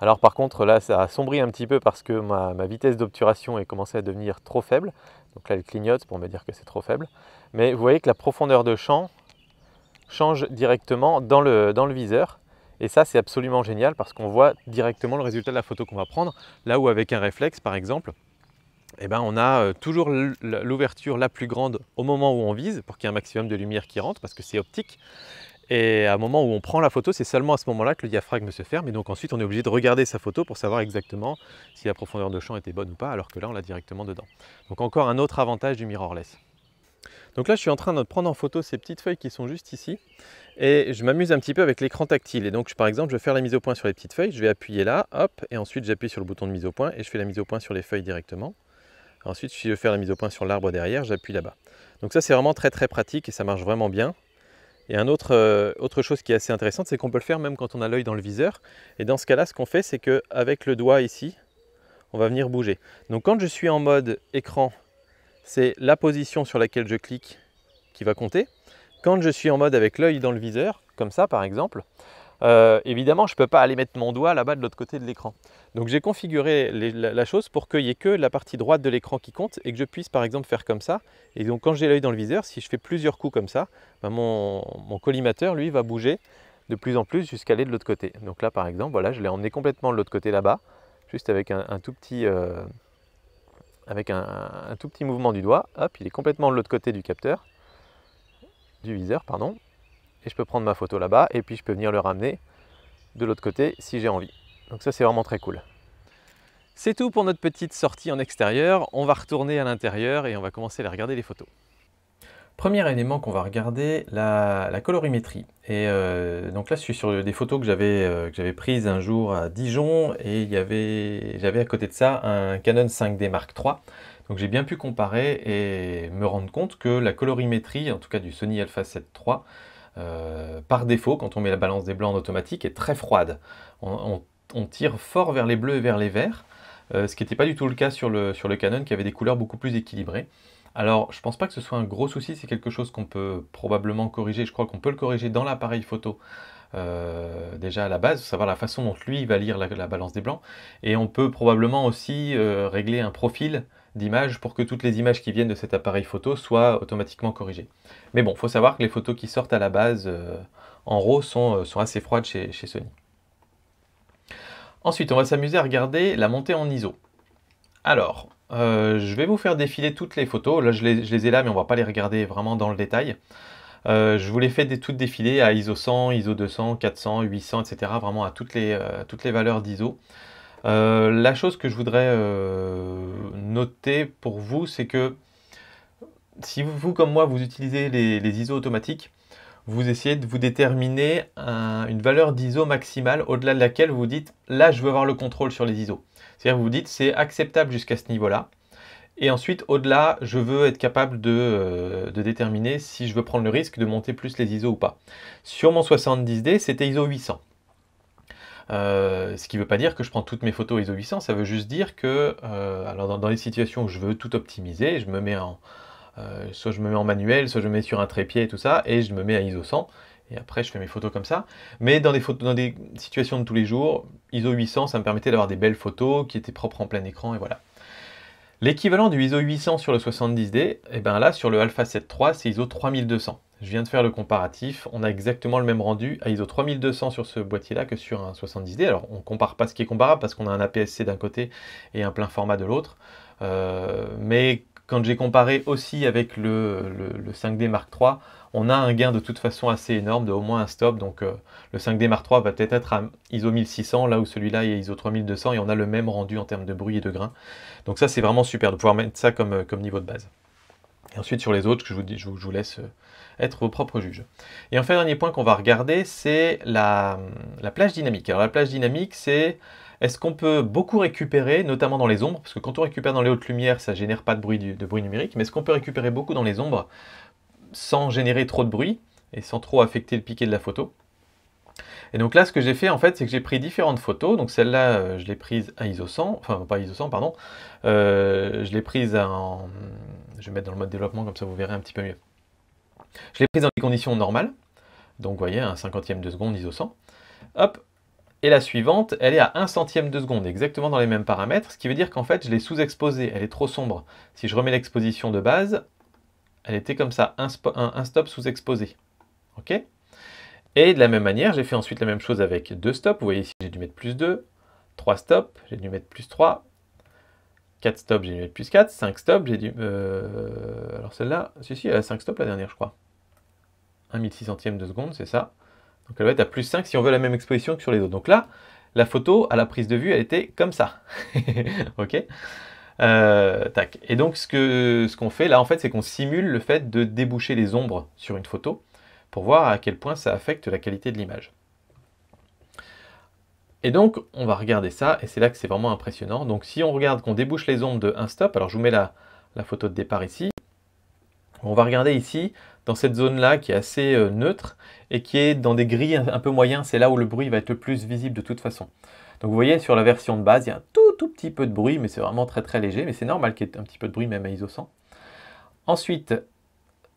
Alors par contre là ça a un petit peu parce que ma, vitesse d'obturation est commencé à devenir trop faible. Donc là elle clignote pour me dire que c'est trop faible. Mais vous voyez que la profondeur de champ change directement dans le, dans le viseur. Et ça, c'est absolument génial parce qu'on voit directement le résultat de la photo qu'on va prendre. Là où avec un réflexe, par exemple, eh ben, on a euh, toujours l'ouverture la plus grande au moment où on vise pour qu'il y ait un maximum de lumière qui rentre parce que c'est optique. Et à un moment où on prend la photo, c'est seulement à ce moment-là que le diaphragme se ferme. Et donc ensuite, on est obligé de regarder sa photo pour savoir exactement si la profondeur de champ était bonne ou pas, alors que là, on l'a directement dedans. Donc encore un autre avantage du mirrorless. Donc là, je suis en train de prendre en photo ces petites feuilles qui sont juste ici et je m'amuse un petit peu avec l'écran tactile. Et donc, par exemple, je vais faire la mise au point sur les petites feuilles, je vais appuyer là, hop, et ensuite j'appuie sur le bouton de mise au point et je fais la mise au point sur les feuilles directement. Ensuite, si je veux faire la mise au point sur l'arbre derrière, j'appuie là-bas. Donc ça, c'est vraiment très très pratique et ça marche vraiment bien. Et un autre, euh, autre chose qui est assez intéressante, c'est qu'on peut le faire même quand on a l'œil dans le viseur. Et dans ce cas-là, ce qu'on fait, c'est qu'avec le doigt ici, on va venir bouger. Donc quand je suis en mode écran c'est la position sur laquelle je clique qui va compter. Quand je suis en mode avec l'œil dans le viseur, comme ça par exemple, euh, évidemment, je ne peux pas aller mettre mon doigt là-bas de l'autre côté de l'écran. Donc j'ai configuré la, chose pour qu'il n'y ait que la partie droite de l'écran qui compte et que je puisse par exemple faire comme ça. Et donc quand j'ai l'œil dans le viseur, si je fais plusieurs coups comme ça, ben, mon, collimateur lui va bouger de plus en plus jusqu'à aller de l'autre côté. Donc là par exemple, voilà, je l'ai emmené complètement de l'autre côté là-bas, juste avec un, tout petit... Euh, avec un, tout petit mouvement du doigt, hop, il est complètement de l'autre côté du capteur, du viseur, pardon, et je peux prendre ma photo là-bas, et puis je peux venir le ramener de l'autre côté si j'ai envie. Donc ça, c'est vraiment très cool. C'est tout pour notre petite sortie en extérieur, on va retourner à l'intérieur et on va commencer à regarder les photos. Premier élément qu'on va regarder, la, colorimétrie. Et euh, donc là, je suis sur des photos que j'avais euh, prises un jour à Dijon et j'avais à côté de ça un Canon 5D Mark III. Donc j'ai bien pu comparer et me rendre compte que la colorimétrie, en tout cas du Sony Alpha 7 III, euh, par défaut, quand on met la balance des blancs en automatique, est très froide. On, tire fort vers les bleus et vers les verts, ce qui n'était pas du tout le cas sur le Canon qui avait des couleurs beaucoup plus équilibrées. Alors, je ne pense pas que ce soit un gros souci, c'est quelque chose qu'on peut probablement corriger. Je crois qu'on peut le corriger dans l'appareil photo. Euh, déjà à la base, savoir la façon dont lui va lire la, balance des blancs. Et on peut probablement aussi euh, régler un profil d'image pour que toutes les images qui viennent de cet appareil photo soient automatiquement corrigées. Mais bon, il faut savoir que les photos qui sortent à la base euh, en RAW sont, assez froides chez, chez Sony. Ensuite, on va s'amuser à regarder la montée en ISO. Alors, euh, je vais vous faire défiler toutes les photos. Là, je les, ai là, mais on ne va pas les regarder vraiment dans le détail. Euh, je vous les fais toutes défiler à ISO 100, ISO 200, 400, 800, etc. Vraiment à toutes les, euh, toutes les valeurs d'ISO. la chose que je voudrais noter pour vous, c'est que si vous, comme moi, vous utilisez les, ISO automatiques, vous essayez de vous déterminer une valeur d'ISO maximale au-delà de laquelle vous dites là, je veux avoir le contrôle sur les ISO. C'est-à-dire vous vous dites c'est acceptable jusqu'à ce niveau-là. Et ensuite, au-delà, je veux être capable euh, de, déterminer si je veux prendre le risque de monter plus les ISO ou pas. Sur mon 70D, c'était ISO 800. Euh, ce qui ne veut pas dire que je prends toutes mes photos ISO 800, ça veut juste dire que euh, alors dans, les situations où je veux tout optimiser, je me mets en, soit je me mets en manuel, soit je me mets sur un trépied et tout ça, et je me mets à ISO 100, et après je fais mes photos comme ça. Mais dans des, photos, dans des situations de tous les jours, ISO 800, ça me permettait d'avoir des belles photos qui étaient propres en plein écran, et voilà. L'équivalent du ISO 800 sur le 70D, et bien là sur le Alpha 7 III, c'est ISO 3200. Je viens de faire le comparatif, on a exactement le même rendu à ISO 3200 sur ce boîtier-là que sur un 70D. Alors on compare pas ce qui est comparable parce qu'on a un APS-C d'un côté et un plein format de l'autre. Euh, mais quand j'ai comparé aussi avec le 5D Mark III, on a un gain de toute façon assez énorme de au moins un stop. Donc euh, le 5D Mark III va peut-être être à ISO 1600, là où celui-là est ISO 3200, et on a le même rendu en termes de bruit et de grain. Donc ça, c'est vraiment super de pouvoir mettre ça comme, euh, comme niveau de base. Et ensuite, sur les autres, je vous, laisse euh, être vos propres juges. Et enfin, dernier point qu'on va regarder, c'est hum, la, plage dynamique. Alors la plage dynamique, c'est... Est-ce qu'on peut beaucoup récupérer, notamment dans les ombres Parce que quand on récupère dans les hautes lumières, ça ne génère pas de bruit, de bruit numérique, mais est-ce qu'on peut récupérer beaucoup dans les ombres sans générer trop de bruit et sans trop affecter le piqué de la photo. Et donc là, ce que j'ai fait en fait, c'est que j'ai pris différentes photos. Donc celle-là, euh, je l'ai prise à ISO 100, enfin pas ISO 100, pardon. Euh, je l'ai prise en, je vais mettre dans le mode développement comme ça, vous verrez un petit peu mieux. Je l'ai prise dans les conditions normales. Donc vous voyez, un cinquantième de seconde ISO 100. Hop. Et la suivante, elle est à un centième de seconde, exactement dans les mêmes paramètres, ce qui veut dire qu'en fait, je l'ai sous-exposée, elle est trop sombre. Si je remets l'exposition de base, elle était comme ça, un, stop sous-exposé. OK Et de la même manière, j'ai fait ensuite la même chose avec deux stops. Vous voyez ici, j'ai dû mettre plus 2, 3 stops, j'ai dû mettre plus 3, 4 stops, j'ai dû mettre plus 4, 5 stops, j'ai dû... Euh, alors celle-là, si, si, elle a 5 stops la dernière, je crois. 1 de seconde, c'est ça. Donc elle va être à plus 5 si on veut la même exposition que sur les autres. Donc là, la photo à la prise de vue, elle était comme ça. ok euh, tac. Et donc, ce qu'on ce fait là, en fait, c'est qu'on simule le fait de déboucher les ombres sur une photo pour voir à quel point ça affecte la qualité de l'image. Et donc, on va regarder ça, et c'est là que c'est vraiment impressionnant. Donc, si on regarde qu'on débouche les ombres de un stop, alors je vous mets la, la photo de départ ici, on va regarder ici, dans cette zone-là qui est assez euh, neutre et qui est dans des grilles un peu moyens, c'est là où le bruit va être le plus visible de toute façon. Donc vous voyez, sur la version de base, il y a un tout, tout petit peu de bruit, mais c'est vraiment très très léger, mais c'est normal qu'il y ait un petit peu de bruit même à ISO 100. Ensuite,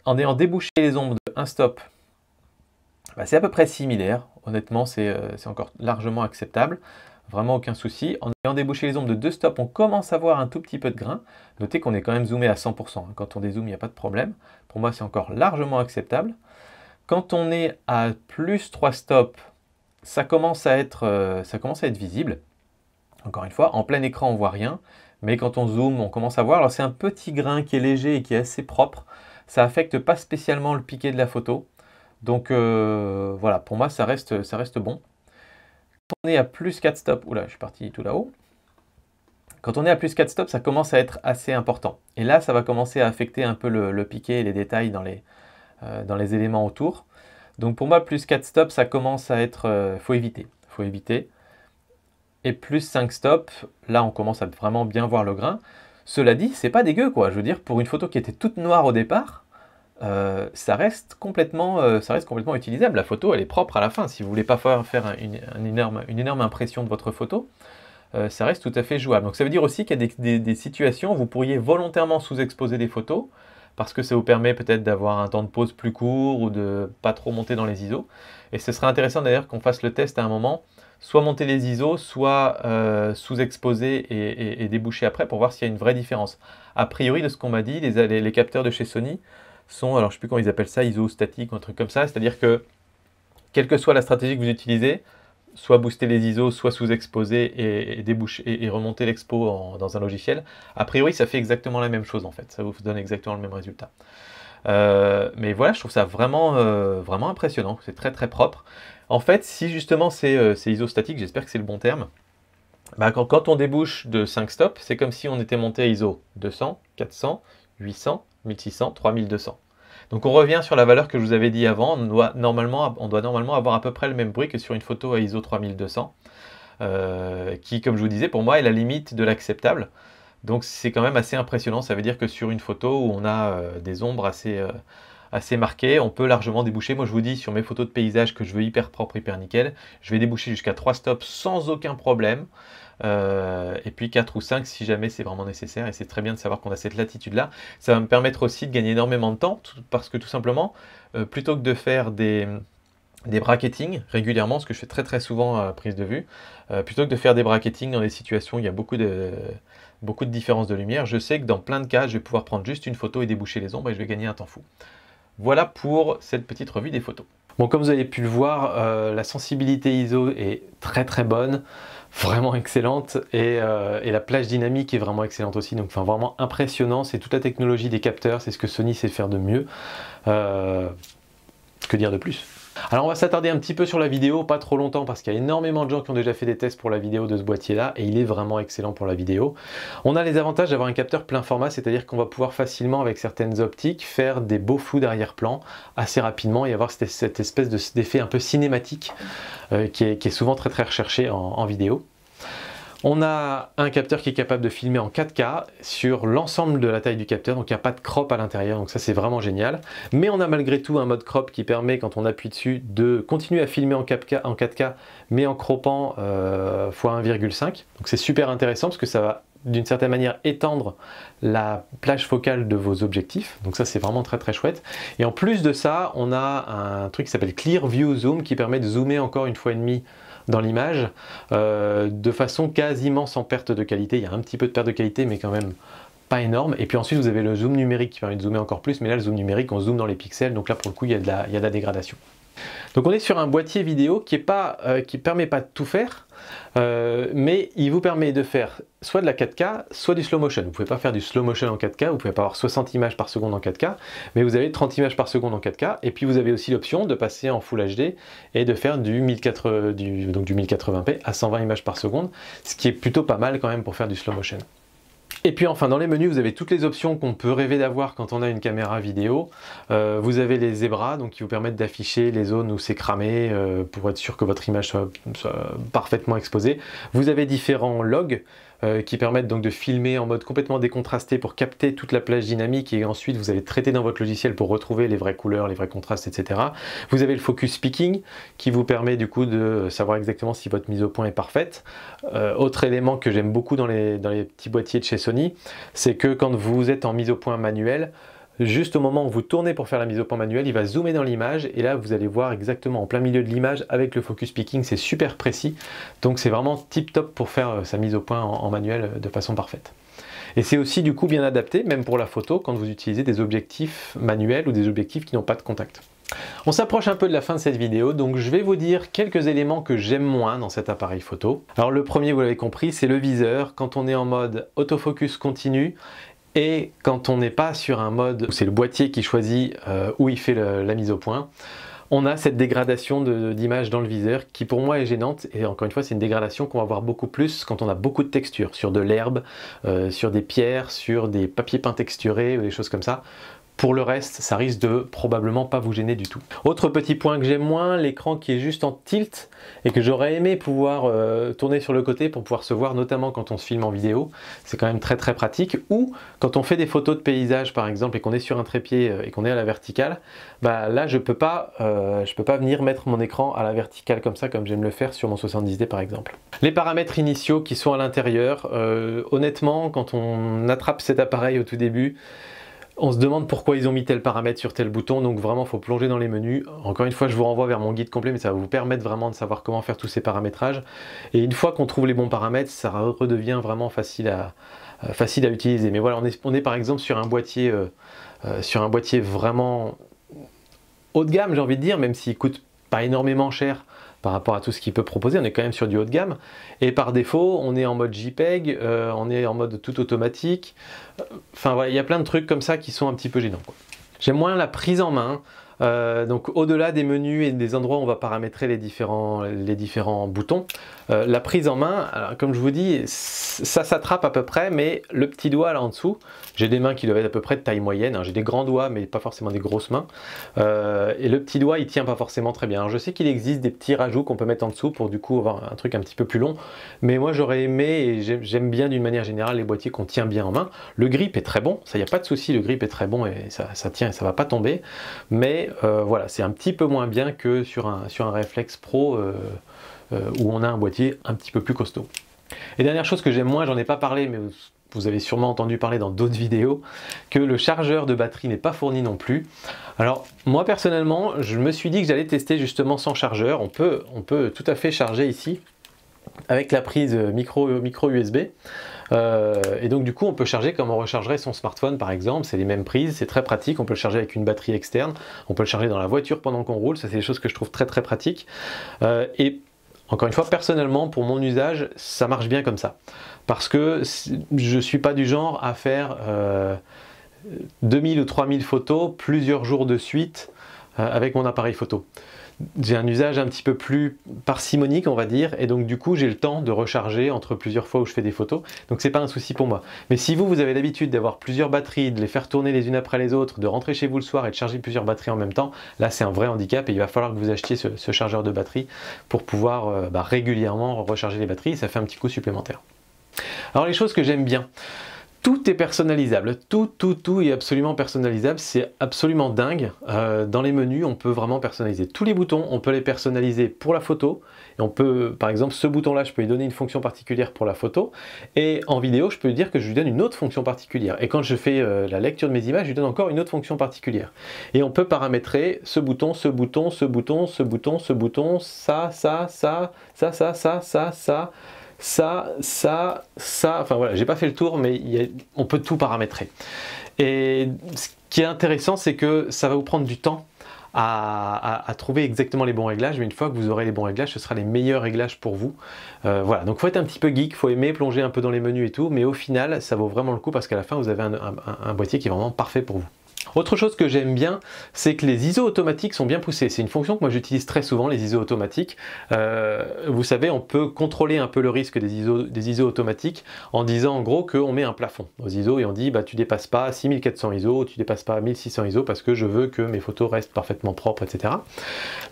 en ayant débouché les ombres de 1 stop, bah, c'est à peu près similaire. Honnêtement, euh, c'est encore largement acceptable. Vraiment aucun souci. En ayant débouché les ombres de 2 stops, on commence à voir un tout petit peu de grain. Notez qu'on est quand même zoomé à 100%. Hein. Quand on dézoome, il n'y a pas de problème. Pour moi, c'est encore largement acceptable. Quand on est à plus 3 stops, ça commence à être, euh, ça commence à être visible. Encore une fois, en plein écran, on voit rien, mais quand on zoome, on commence à voir. Alors c'est un petit grain qui est léger et qui est assez propre. Ça n'affecte pas spécialement le piqué de la photo. Donc euh, voilà, pour moi, ça reste, ça reste bon. Quand on est à plus 4 stops, là, je suis parti tout là-haut. Quand on est à plus 4 stops, ça commence à être assez important. Et là, ça va commencer à affecter un peu le, piqué et les détails dans les euh, éléments autour. Donc pour moi, plus 4 stops, ça commence à être... Euh, faut éviter, faut éviter. Et plus 5 stops, là on commence à vraiment bien voir le grain. Cela dit, c'est pas dégueu quoi. Je veux dire, pour une photo qui était toute noire au départ, euh, ça, reste complètement, euh, ça reste complètement utilisable. La photo, elle est propre à la fin. Si vous voulez pas faire, faire une, énorme, impression de votre photo, ça reste tout à fait jouable. Donc ça veut dire aussi qu'il y a des, des situations où vous pourriez volontairement sous-exposer des photos parce que ça vous permet peut-être d'avoir un temps de pause plus court ou de pas trop monter dans les ISO. Et ce serait intéressant d'ailleurs qu'on fasse le test à un moment, soit monter les ISO, soit euh, sous-exposer et, déboucher après pour voir s'il y a une vraie différence. A priori, de ce qu'on m'a dit, les, les, capteurs de chez Sony sont, alors je ne sais plus comment ils appellent ça, ISO statique ou un truc comme ça, c'est-à-dire que quelle que soit la stratégie que vous utilisez, soit booster les ISO, soit sous-exposer et, et, remonter l'expo dans un logiciel. A priori, ça fait exactement la même chose en fait, ça vous donne exactement le même résultat. Euh, mais voilà, je trouve ça vraiment, euh, vraiment impressionnant, c'est très très propre. En fait, si justement c'est euh, ISO statique, j'espère que c'est le bon terme, bah, quand, quand, on débouche de 5 stops, c'est comme si on était monté à ISO 200, 400, 800, 1600, 3200. Donc on revient sur la valeur que je vous avais dit avant, on doit normalement, on doit normalement avoir à peu près le même bruit que sur une photo à ISO 3200, euh, qui comme je vous disais pour moi est la limite de l'acceptable. Donc c'est quand même assez impressionnant, ça veut dire que sur une photo où on a euh, des ombres assez, euh, assez marquées, on peut largement déboucher. Moi je vous dis sur mes photos de paysage que je veux hyper propre, hyper nickel, je vais déboucher jusqu'à 3 stops sans aucun problème. Euh, et puis 4 ou 5 si jamais c'est vraiment nécessaire, et c'est très bien de savoir qu'on a cette latitude-là. Ça va me permettre aussi de gagner énormément de temps, parce que tout simplement, euh, plutôt que de faire des des bracketing régulièrement, ce que je fais très très souvent à prise de vue, euh, plutôt que de faire des bracketing dans des situations où il y a beaucoup de, beaucoup de différences de lumière, je sais que dans plein de cas, je vais pouvoir prendre juste une photo et déboucher les ombres et je vais gagner un temps fou. Voilà pour cette petite revue des photos. Bon, comme vous avez pu le voir, la sensibilité ISO est très très bonne vraiment excellente euh, et, la plage dynamique est vraiment excellente aussi donc enfin vraiment impressionnant c'est toute la technologie des capteurs c'est ce que Sony sait faire de mieux euh, que dire de plus alors on va s'attarder un petit peu sur la vidéo, pas trop longtemps parce qu'il y a énormément de gens qui ont déjà fait des tests pour la vidéo de ce boîtier là et il est vraiment excellent pour la vidéo. On a les avantages d'avoir un capteur plein format, c'est-à-dire qu'on va pouvoir facilement avec certaines optiques faire des beaux flous d'arrière-plan assez rapidement et avoir cette, espèce d'effet un peu cinématique euh, qui, est, souvent très très recherché en vidéo. On a un capteur qui est capable de filmer en 4K sur l'ensemble de la taille du capteur, donc il n'y a pas de crop à l'intérieur, donc ça c'est vraiment génial. Mais on a malgré tout un mode crop qui permet quand on appuie dessus de continuer à filmer en 4K, en mais en cropant x1,5. Euh, donc c'est super intéressant parce que ça va d'une certaine manière étendre la plage focale de vos objectifs. Donc ça c'est vraiment très très chouette. Et en plus de ça, on a un truc qui s'appelle Clear View Zoom qui permet de zoomer encore une fois et demie dans l'image euh, de façon quasiment sans perte de qualité. Il y a un petit peu de perte de qualité, mais quand même pas énorme. Et puis ensuite, vous avez le zoom numérique qui permet de zoomer encore plus, mais là, le zoom numérique, on zoome dans les pixels, donc là, pour le coup, il y a il y a de la dégradation. Donc on est sur un boîtier vidéo qui ne euh, permet pas de tout faire, euh, mais il vous permet de faire soit de la 4K, soit du slow motion. Vous ne pouvez pas faire du slow motion en 4K, vous pouvez pas avoir 60 images par seconde en 4K, mais vous avez 30 images par seconde en 4K, et puis vous avez aussi l'option de passer en Full HD et de faire du, du 1080p à 120 images par seconde, ce qui est plutôt pas mal quand même pour faire du slow motion. Et puis enfin dans les menus vous avez toutes les options qu'on peut rêver d'avoir quand on a une caméra vidéo. Euh, vous avez les zébras donc qui vous permettent d'afficher les zones où c'est cramé euh, pour être sûr que votre image soit, soit parfaitement exposée. Vous avez différents logs euh, qui permettent donc de filmer en mode complètement décontrasté pour capter toute la plage dynamique et ensuite vous allez traiter dans votre logiciel pour retrouver les vraies couleurs, les vrais contrastes, etc. Vous avez le focus picking qui vous permet du coup de savoir exactement si votre mise au point est parfaite. Euh, autre élément que j'aime beaucoup dans les, dans les petits boîtiers de chez Sony, c'est que quand vous êtes en mise au point manuelle, juste au moment où vous tournez pour faire la mise au point manuelle, il va zoomer dans l'image et là vous allez voir exactement en plein milieu de l'image avec le focus picking, c'est super précis. Donc c'est vraiment tip top pour faire euh, sa mise au point en, manuel euh, de façon parfaite. Et c'est aussi du coup bien adapté, même pour la photo, quand vous utilisez des objectifs manuels ou des objectifs qui n'ont pas de contact. On s'approche un peu de la fin de cette vidéo, donc je vais vous dire quelques éléments que j'aime moins dans cet appareil photo. Alors le premier, vous l'avez compris, c'est le viseur. Quand on est en mode autofocus continu et quand on n'est pas sur un mode où c'est le boîtier qui choisit euh, où il fait la mise au point, on a cette dégradation d'image dans le viseur qui pour moi est gênante et encore une fois c'est une dégradation qu'on va voir beaucoup plus quand on a beaucoup de textures sur de l'herbe, euh, sur des pierres, sur des papiers peints texturés ou des choses comme ça. Pour le reste, ça risque de probablement pas vous gêner du tout. Autre petit point que j'ai moins, l'écran qui est juste en tilt et que j'aurais aimé pouvoir euh, tourner sur le côté pour pouvoir se voir, notamment quand on se filme en vidéo. C'est quand même très très pratique. Ou quand on fait des photos de paysage par exemple et qu'on est sur un trépied euh, et qu'on est à la verticale, bah là je peux pas, euh, je peux pas venir mettre mon écran à la verticale comme ça comme j'aime le faire sur mon 70D par exemple. Les paramètres initiaux qui sont à l'intérieur, honnêtement quand on attrape cet appareil au tout début, on se demande pourquoi ils ont mis tel paramètre sur tel bouton, donc vraiment il faut plonger dans les menus. Encore une fois, je vous renvoie vers mon guide complet, mais ça va vous permettre vraiment de savoir comment faire tous ces paramétrages. Et une fois qu'on trouve les bons paramètres, ça redevient vraiment facile à, euh, facile à utiliser. Mais voilà, on est, par exemple sur un boîtier, euh, euh, sur un boîtier vraiment haut de gamme, j'ai envie de dire, même s'il coûte pas énormément cher par rapport à tout ce qu'il peut proposer. On est quand même sur du haut de gamme. Et par défaut, on est en mode JPEG, euh, on est en mode tout automatique. Enfin voilà, il y a plein de trucs comme ça qui sont un petit peu gênants. J'aime moins la prise en main. Euh, donc au-delà des menus et des endroits où on va paramétrer les différents, les différents boutons, euh, la prise en main, comme je vous dis, ça s'attrape à peu près, mais le petit doigt là en dessous, j'ai des mains qui doivent être à peu près de taille moyenne, hein. j'ai des grands doigts mais pas forcément des grosses mains, euh, et le petit doigt il tient pas forcément très bien. je sais qu'il existe des petits rajouts qu'on peut mettre en dessous pour du coup avoir un truc un petit peu plus long, mais moi j'aurais aimé, et j'aime bien d'une manière générale les boîtiers qu'on tient bien en main. Le grip est très bon, ça y a pas de souci, le grip est très bon et ça, ça tient et ça va pas tomber, mais euh, voilà, c'est un petit peu moins bien que sur un, sur un réflexe pro euh, euh, où on a un boîtier un petit peu plus costaud. Et dernière chose que j'aime moins, j'en ai pas parlé, mais vous avez sûrement entendu parler dans d'autres vidéos, que le chargeur de batterie n'est pas fourni non plus. Alors moi personnellement, je me suis dit que j'allais tester justement sans chargeur. On peut, on peut tout à fait charger ici avec la prise micro, micro USB. Euh, et donc du coup, on peut charger comme on rechargerait son smartphone par exemple. C'est les mêmes prises, c'est très pratique. On peut le charger avec une batterie externe. On peut le charger dans la voiture pendant qu'on roule. Ça, c'est des choses que je trouve très très pratiques. Euh, et encore une fois, personnellement, pour mon usage, ça marche bien comme ça. Parce que je ne suis pas du genre à faire 2000 euh, ou 3000 photos plusieurs jours de suite avec mon appareil photo j'ai un usage un petit peu plus parcimonique, on va dire, et donc du coup j'ai le temps de recharger entre plusieurs fois où je fais des photos, donc c'est pas un souci pour moi. Mais si vous, vous avez l'habitude d'avoir plusieurs batteries, de les faire tourner les unes après les autres, de rentrer chez vous le soir et de charger plusieurs batteries en même temps, là c'est un vrai handicap et il va falloir que vous achetiez ce, chargeur de batterie pour pouvoir euh, bah, régulièrement recharger les batteries, et ça fait un petit coup supplémentaire. Alors les choses que j'aime bien, tout est personnalisable, tout, tout, tout est absolument personnalisable, c'est absolument dingue. Euh, dans les menus, on peut vraiment personnaliser tous les boutons, on peut les personnaliser pour la photo, et on peut, par exemple, ce bouton-là, je peux lui donner une fonction particulière pour la photo, et en vidéo, je peux lui dire que je lui donne une autre fonction particulière, et quand je fais euh, la lecture de mes images, je lui donne encore une autre fonction particulière. Et on peut paramétrer ce bouton, ce bouton, ce bouton, ce bouton, ce bouton, ça, ça, ça, ça, ça, ça, ça, ça ça, ça, ça, enfin voilà, j'ai pas fait le tour, mais on peut tout paramétrer. Et ce qui est intéressant, c'est que ça va vous prendre du temps à, trouver exactement les bons réglages, mais une fois que vous aurez les bons réglages, ce sera les meilleurs réglages pour vous. Euh, voilà, donc faut être un petit peu geek, faut aimer plonger un peu dans les menus et tout, mais au final, ça vaut vraiment le coup parce qu'à la fin, vous avez un boîtier qui est vraiment parfait pour vous. Autre chose que j'aime bien, c'est que les ISO automatiques sont bien poussés. C'est une fonction que moi j'utilise très souvent, les ISO automatiques. Euh, vous savez, on peut contrôler un peu le risque des ISO, des ISO automatiques en disant en gros qu'on met un plafond aux ISO et on dit bah, tu dépasses pas 6400 ISO, tu dépasses pas 1600 ISO parce que je veux que mes photos restent parfaitement propres, etc.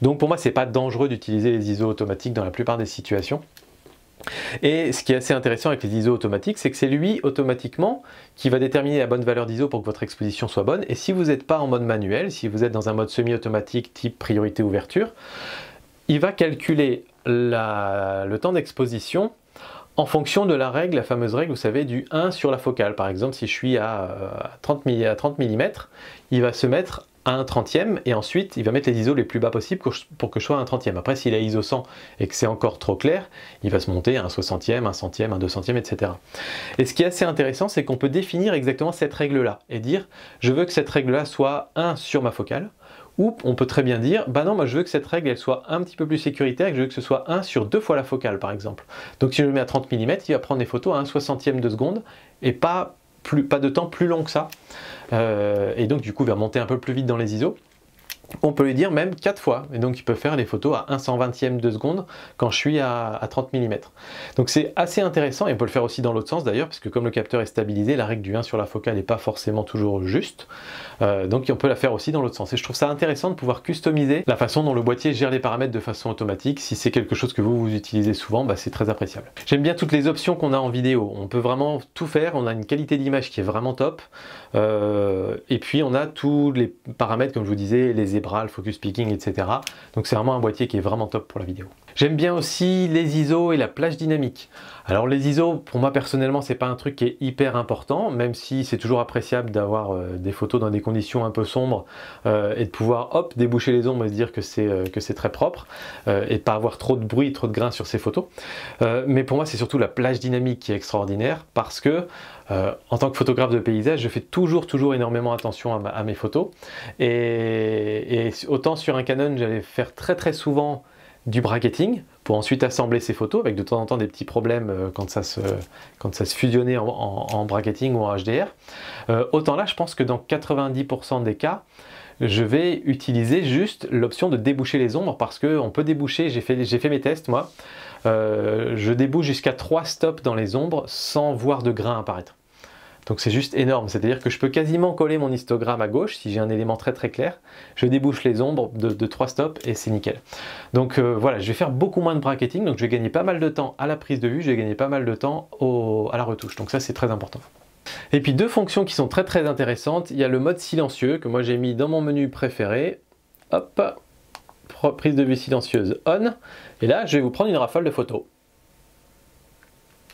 Donc pour moi, c'est pas dangereux d'utiliser les ISO automatiques dans la plupart des situations. Et ce qui est assez intéressant avec les ISO automatiques, c'est que c'est lui automatiquement qui va déterminer la bonne valeur d'ISO pour que votre exposition soit bonne. Et si vous n'êtes pas en mode manuel, si vous êtes dans un mode semi-automatique type priorité ouverture, il va calculer le temps d'exposition en fonction de la règle, la fameuse règle, vous savez, du 1 sur la focale. Par exemple, si je suis à, 30, euh, mm, il va se mettre à un trentième et ensuite il va mettre les ISO les plus bas possibles pour que je sois à un trentième. Après s'il a ISO 100 et que c'est encore trop clair, il va se monter à un soixantième, un centième, un deux centième, etc. Et ce qui est assez intéressant, c'est qu'on peut définir exactement cette règle-là et dire je veux que cette règle-là soit 1 sur ma focale ou on peut très bien dire, bah non, moi je veux que cette règle elle soit un petit peu plus sécuritaire, et que je veux que ce soit 1 sur 2 fois la focale par exemple. Donc si je le mets à 30 mm, il va prendre des photos à 1 soixantième de seconde et pas, plus, pas de temps plus long que ça. Euh, et donc du coup va monter un peu plus vite dans les ISO on peut lui dire même 4 fois. Et donc il peut faire les photos à 120e de seconde quand je suis à, 30 mm. Donc c'est assez intéressant et on peut le faire aussi dans l'autre sens d'ailleurs, parce que comme le capteur est stabilisé, la règle du 1 sur la focale n'est pas forcément toujours juste. Euh, donc on peut la faire aussi dans l'autre sens. Et je trouve ça intéressant de pouvoir customiser la façon dont le boîtier gère les paramètres de façon automatique. Si c'est quelque chose que vous, vous utilisez souvent, bah, c'est très appréciable. J'aime bien toutes les options qu'on a en vidéo. On peut vraiment tout faire. On a une qualité d'image qui est vraiment top. Euh, et puis on a tous les paramètres, comme je vous disais, les bras le focus picking etc. Donc c'est vraiment un boîtier qui est vraiment top pour la vidéo. J'aime bien aussi les ISO et la plage dynamique. Alors les ISO, pour moi personnellement, c'est pas un truc qui est hyper important, même si c'est toujours appréciable d'avoir euh, des photos dans des conditions un peu sombres euh, et de pouvoir hop déboucher les ombres et se dire que c'est euh, que c'est très propre et pas avoir trop de bruit, trop de grains sur ces photos. mais pour moi, c'est surtout la plage dynamique qui est extraordinaire parce que euh, en tant que photographe de paysage, je fais toujours, toujours énormément attention à, mes photos. Et, autant sur un Canon, j'allais faire très, très souvent du bracketing pour ensuite assembler ces photos avec de temps en temps des petits problèmes euh, quand ça se, fusionnait en, bracketing ou en HDR. Euh, autant là, je pense que dans 90% des cas, je vais utiliser juste l'option de déboucher les ombres parce qu'on peut déboucher, j'ai fait, mes tests moi, je débouche jusqu'à 3 stops dans les ombres sans voir de grain apparaître. Donc c'est juste énorme, c'est-à-dire que je peux quasiment coller mon histogramme à gauche si j'ai un élément très très clair, je débouche les ombres de, trois stops et c'est nickel. Donc euh, voilà, je vais faire beaucoup moins de bracketing, donc je vais gagner pas mal de temps à la prise de vue, je vais gagner pas mal de temps à la retouche, donc ça c'est très important. Et puis deux fonctions qui sont très très intéressantes, il y a le mode silencieux que moi j'ai mis dans mon menu préféré, hop, prise de vue silencieuse on, et là je vais vous prendre une rafale de photos.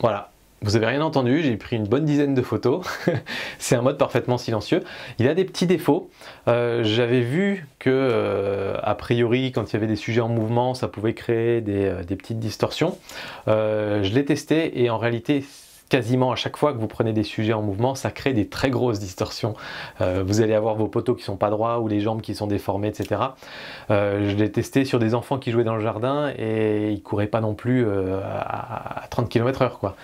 Voilà, vous avez rien entendu, j'ai pris une bonne dizaine de photos. c'est un mode parfaitement silencieux. Il a des petits défauts. Euh, j'avais vu que, euh, a priori, quand il y avait des sujets en mouvement, ça pouvait créer des, euh, petites distorsions. je l'ai testé et en réalité, quasiment à chaque fois que vous prenez des sujets en mouvement, ça crée des très grosses distorsions. Euh, vous allez avoir vos poteaux qui sont pas droits ou les jambes qui sont déformées, etc. Euh, je l'ai testé sur des enfants qui jouaient dans le jardin et ils couraient pas non plus euh, à, 30 km/h. Quoi.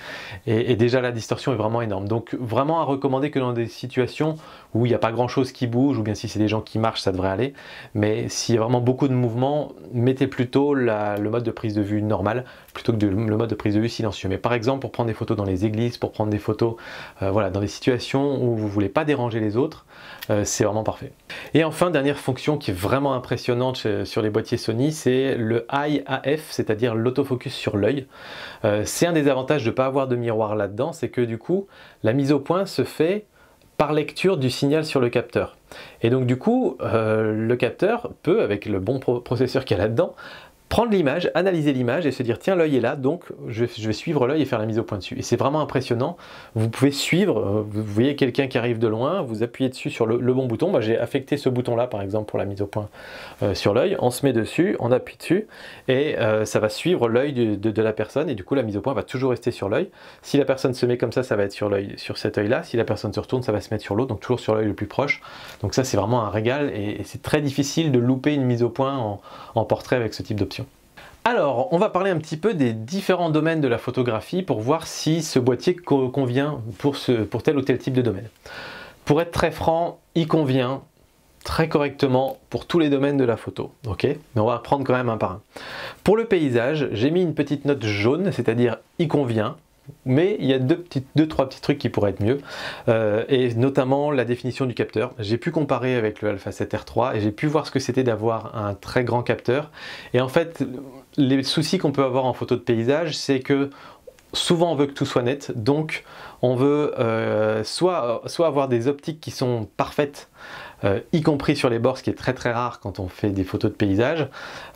Et, déjà la distorsion est vraiment énorme. Donc vraiment à recommander que dans des situations où il n'y a pas grand chose qui bouge ou bien si c'est des gens qui marchent, ça devrait aller. Mais s'il y a vraiment beaucoup de mouvement, mettez plutôt le mode de prise de vue normal plutôt que le mode de prise de vue silencieux. Mais par exemple, pour prendre des photos dans les églises, pour prendre des photos, euh, voilà, dans des situations où vous voulez pas déranger les autres, euh, c'est vraiment parfait. Et enfin, dernière fonction qui est vraiment impressionnante sur les boîtiers Sony, c'est le IAF, c'est-à-dire l'autofocus sur l'œil. Euh, c'est un des avantages de pas avoir de miroir là-dedans, c'est que du coup, la mise au point se fait par lecture du signal sur le capteur. Et donc du coup, le capteur peut, avec le bon processeur qu'il y a là-dedans, prendre l'image, analyser l'image et se dire tiens l'œil est là donc je, vais suivre l'œil et faire la mise au point dessus. Et c'est vraiment impressionnant. Vous pouvez suivre, euh, vous voyez quelqu'un qui arrive de loin, vous appuyez dessus sur le, bon bouton. Moi j'ai affecté ce bouton là par exemple pour la mise au point euh, sur l'œil. On se met dessus, on appuie dessus et euh, ça va suivre l'œil de, la personne et du coup la mise au point va toujours rester sur l'œil. Si la personne se met comme ça, ça va être sur l'œil, sur cet œil là. Si la personne se retourne, ça va se mettre sur l'autre, donc toujours sur l'œil le plus proche. Donc ça c'est vraiment un régal et, c'est très difficile de louper une mise au point en, en portrait avec ce type d'option. Alors, on va parler un petit peu des différents domaines de la photographie pour voir si ce boîtier convient pour, ce, pour tel ou tel type de domaine. Pour être très franc, il convient très correctement pour tous les domaines de la photo, ok Mais on va prendre quand même un par un. Pour le paysage, j'ai mis une petite note jaune, c'est-à-dire il convient, mais il y a deux, trois petits trucs qui pourraient être mieux, euh, et notamment la définition du capteur. J'ai pu comparer avec le Alpha 7 R3 et j'ai pu voir ce que c'était d'avoir un très grand capteur. Et en fait, les soucis qu'on peut avoir en photo de paysage, c'est que souvent on veut que tout soit net, donc on veut euh, soit, avoir des optiques qui sont parfaites, euh, y compris sur les bords, ce qui est très très rare quand on fait des photos de paysage,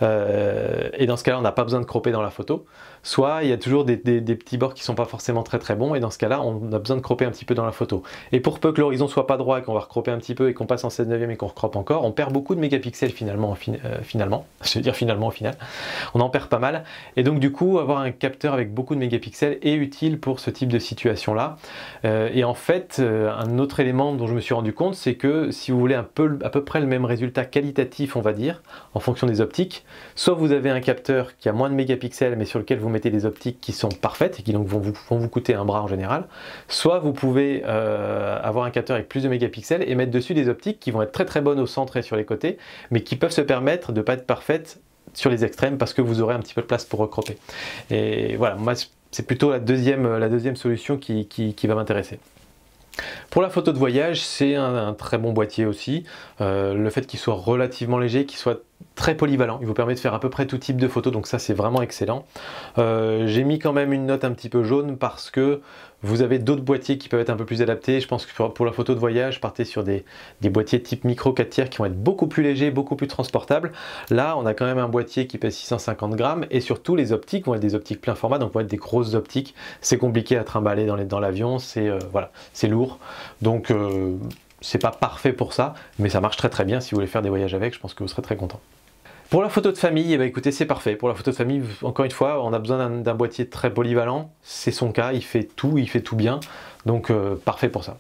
euh, et dans ce cas-là on n'a pas besoin de cropper dans la photo, soit il y a toujours des, petits bords qui sont pas forcément très très bons, et dans ce cas-là, on a besoin de croper un petit peu dans la photo. Et pour peu que l'horizon soit pas droit, et qu'on va recroper un petit peu, et qu'on passe en 16 9 et qu'on recrope encore, on perd beaucoup de mégapixels finalement, euh, finalement, je veux dire finalement au final, on en perd pas mal, et donc du coup, avoir un capteur avec beaucoup de mégapixels est utile pour ce type de situation-là. Euh, et en fait, euh, un autre élément dont je me suis rendu compte, c'est que si vous voulez un peu, à peu près le même résultat qualitatif, on va dire, en fonction des optiques, soit vous avez un capteur qui a moins de mégapixels, mais sur lequel vous mettez des optiques qui sont parfaites et qui donc vont vous, coûter un bras en général, soit vous pouvez euh, avoir un capteur avec plus de mégapixels et mettre dessus des optiques qui vont être très très bonnes au centre et sur les côtés, mais qui peuvent se permettre de ne pas être parfaites sur les extrêmes parce que vous aurez un petit peu de place pour recropper. Et voilà, moi c'est plutôt la deuxième, la deuxième solution qui, va m'intéresser. Pour la photo de voyage, c'est un, très bon boîtier aussi. Euh, le fait qu'il soit relativement léger, qu'il soit très polyvalent, il vous permet de faire à peu près tout type de photos, donc ça c'est vraiment excellent. Euh, j'ai mis quand même une note un petit peu jaune parce que vous avez d'autres boîtiers qui peuvent être un peu plus adaptés. Je pense que pour, la photo de voyage, partez sur des, des, boîtiers type micro 4 tiers qui vont être beaucoup plus légers, beaucoup plus transportables. Là, on a quand même un boîtier qui pèse 650 grammes et surtout les optiques vont être des optiques plein format, donc vont être des grosses optiques. C'est compliqué à trimballer dans l'avion, dans c'est euh, voilà, c'est lourd. Donc euh, c'est pas parfait pour ça, mais ça marche très très bien. Si vous voulez faire des voyages avec, je pense que vous serez très content. Pour la photo de famille, eh ben, écoutez, c'est parfait. Pour la photo de famille, encore une fois, on a besoin d'un boîtier très polyvalent. C'est son cas, il fait tout, il fait tout bien. Donc euh, parfait pour ça.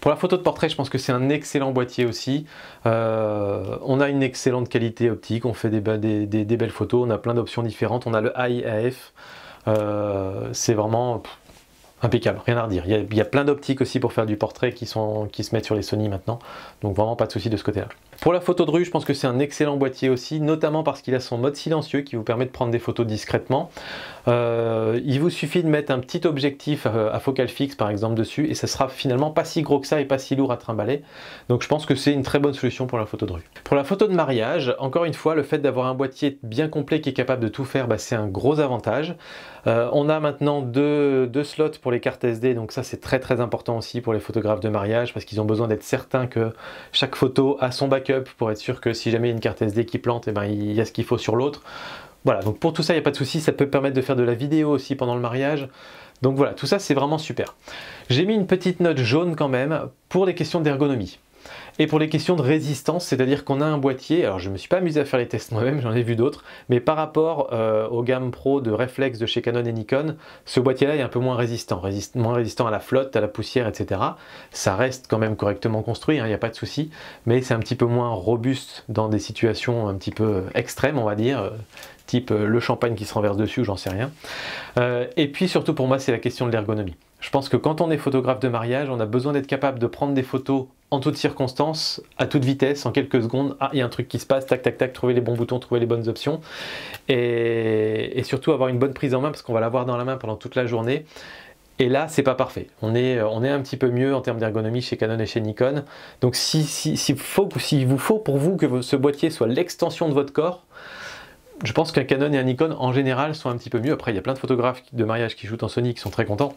Pour la photo de portrait, je pense que c'est un excellent boîtier aussi. Euh, on a une excellente qualité optique, on fait des, belles photos, on a plein d'options différentes. On a le iaf AF, euh, c'est vraiment Impeccable, rien à redire. Il y a, plein d'optiques aussi pour faire du portrait qui, sont, qui se mettent sur les Sony maintenant. Donc vraiment pas de souci de ce côté-là. Pour la photo de rue, je pense que c'est un excellent boîtier aussi, notamment parce qu'il a son mode silencieux qui vous permet de prendre des photos discrètement. Euh, il vous suffit de mettre un petit objectif euh, à focale fixe par exemple dessus et ça sera finalement pas si gros que ça et pas si lourd à trimballer. Donc je pense que c'est une très bonne solution pour la photo de rue. Pour la photo de mariage, encore une fois, le fait d'avoir un boîtier bien complet qui est capable de tout faire, bah, c'est un gros avantage. Euh, on a maintenant deux, slots pour les cartes SD, donc ça c'est très très important aussi pour les photographes de mariage parce qu'ils ont besoin d'être certains que chaque photo a son backup pour être sûr que si jamais il y a une carte SD qui plante, et eh ben, il y a ce qu'il faut sur l'autre. Voilà, donc pour tout ça, il n'y a pas de souci, ça peut permettre de faire de la vidéo aussi pendant le mariage. Donc voilà, tout ça, c'est vraiment super. J'ai mis une petite note jaune quand même pour les questions d'ergonomie. Et pour les questions de résistance, c'est-à-dire qu'on a un boîtier, alors je ne me suis pas amusé à faire les tests moi-même, j'en ai vu d'autres, mais par rapport euh, aux gammes pro de Reflex de chez Canon et Nikon, ce boîtier-là est un peu moins résistant, moins résistant à la flotte, à la poussière, etc. Ça reste quand même correctement construit, hein, il n'y a pas de souci, mais c'est un petit peu moins robuste dans des situations un petit peu euh, extrêmes, on va dire, euh, type euh, le champagne qui se renverse dessus, j'en sais rien. Euh, et puis surtout pour moi, c'est la question de l'ergonomie. Je pense que quand on est photographe de mariage, on a besoin d'être capable de prendre des photos en toutes circonstances, à toute vitesse, en quelques secondes. Ah, il y a un truc qui se passe, tac, tac, tac, trouver les bons boutons, trouver les bonnes options. Et, surtout avoir une bonne prise en main, parce qu'on va l'avoir dans la main pendant toute la journée. Et là, c'est pas parfait. On est, euh, un petit peu mieux en termes d'ergonomie chez Canon et chez Nikon. Donc, s'il si, faut, vous faut pour vous que ce boîtier soit l'extension de votre corps, je pense qu'un Canon et un Nikon en général sont un petit peu mieux. Après, il y a plein de photographes de mariage qui jouent en Sony qui sont très contents.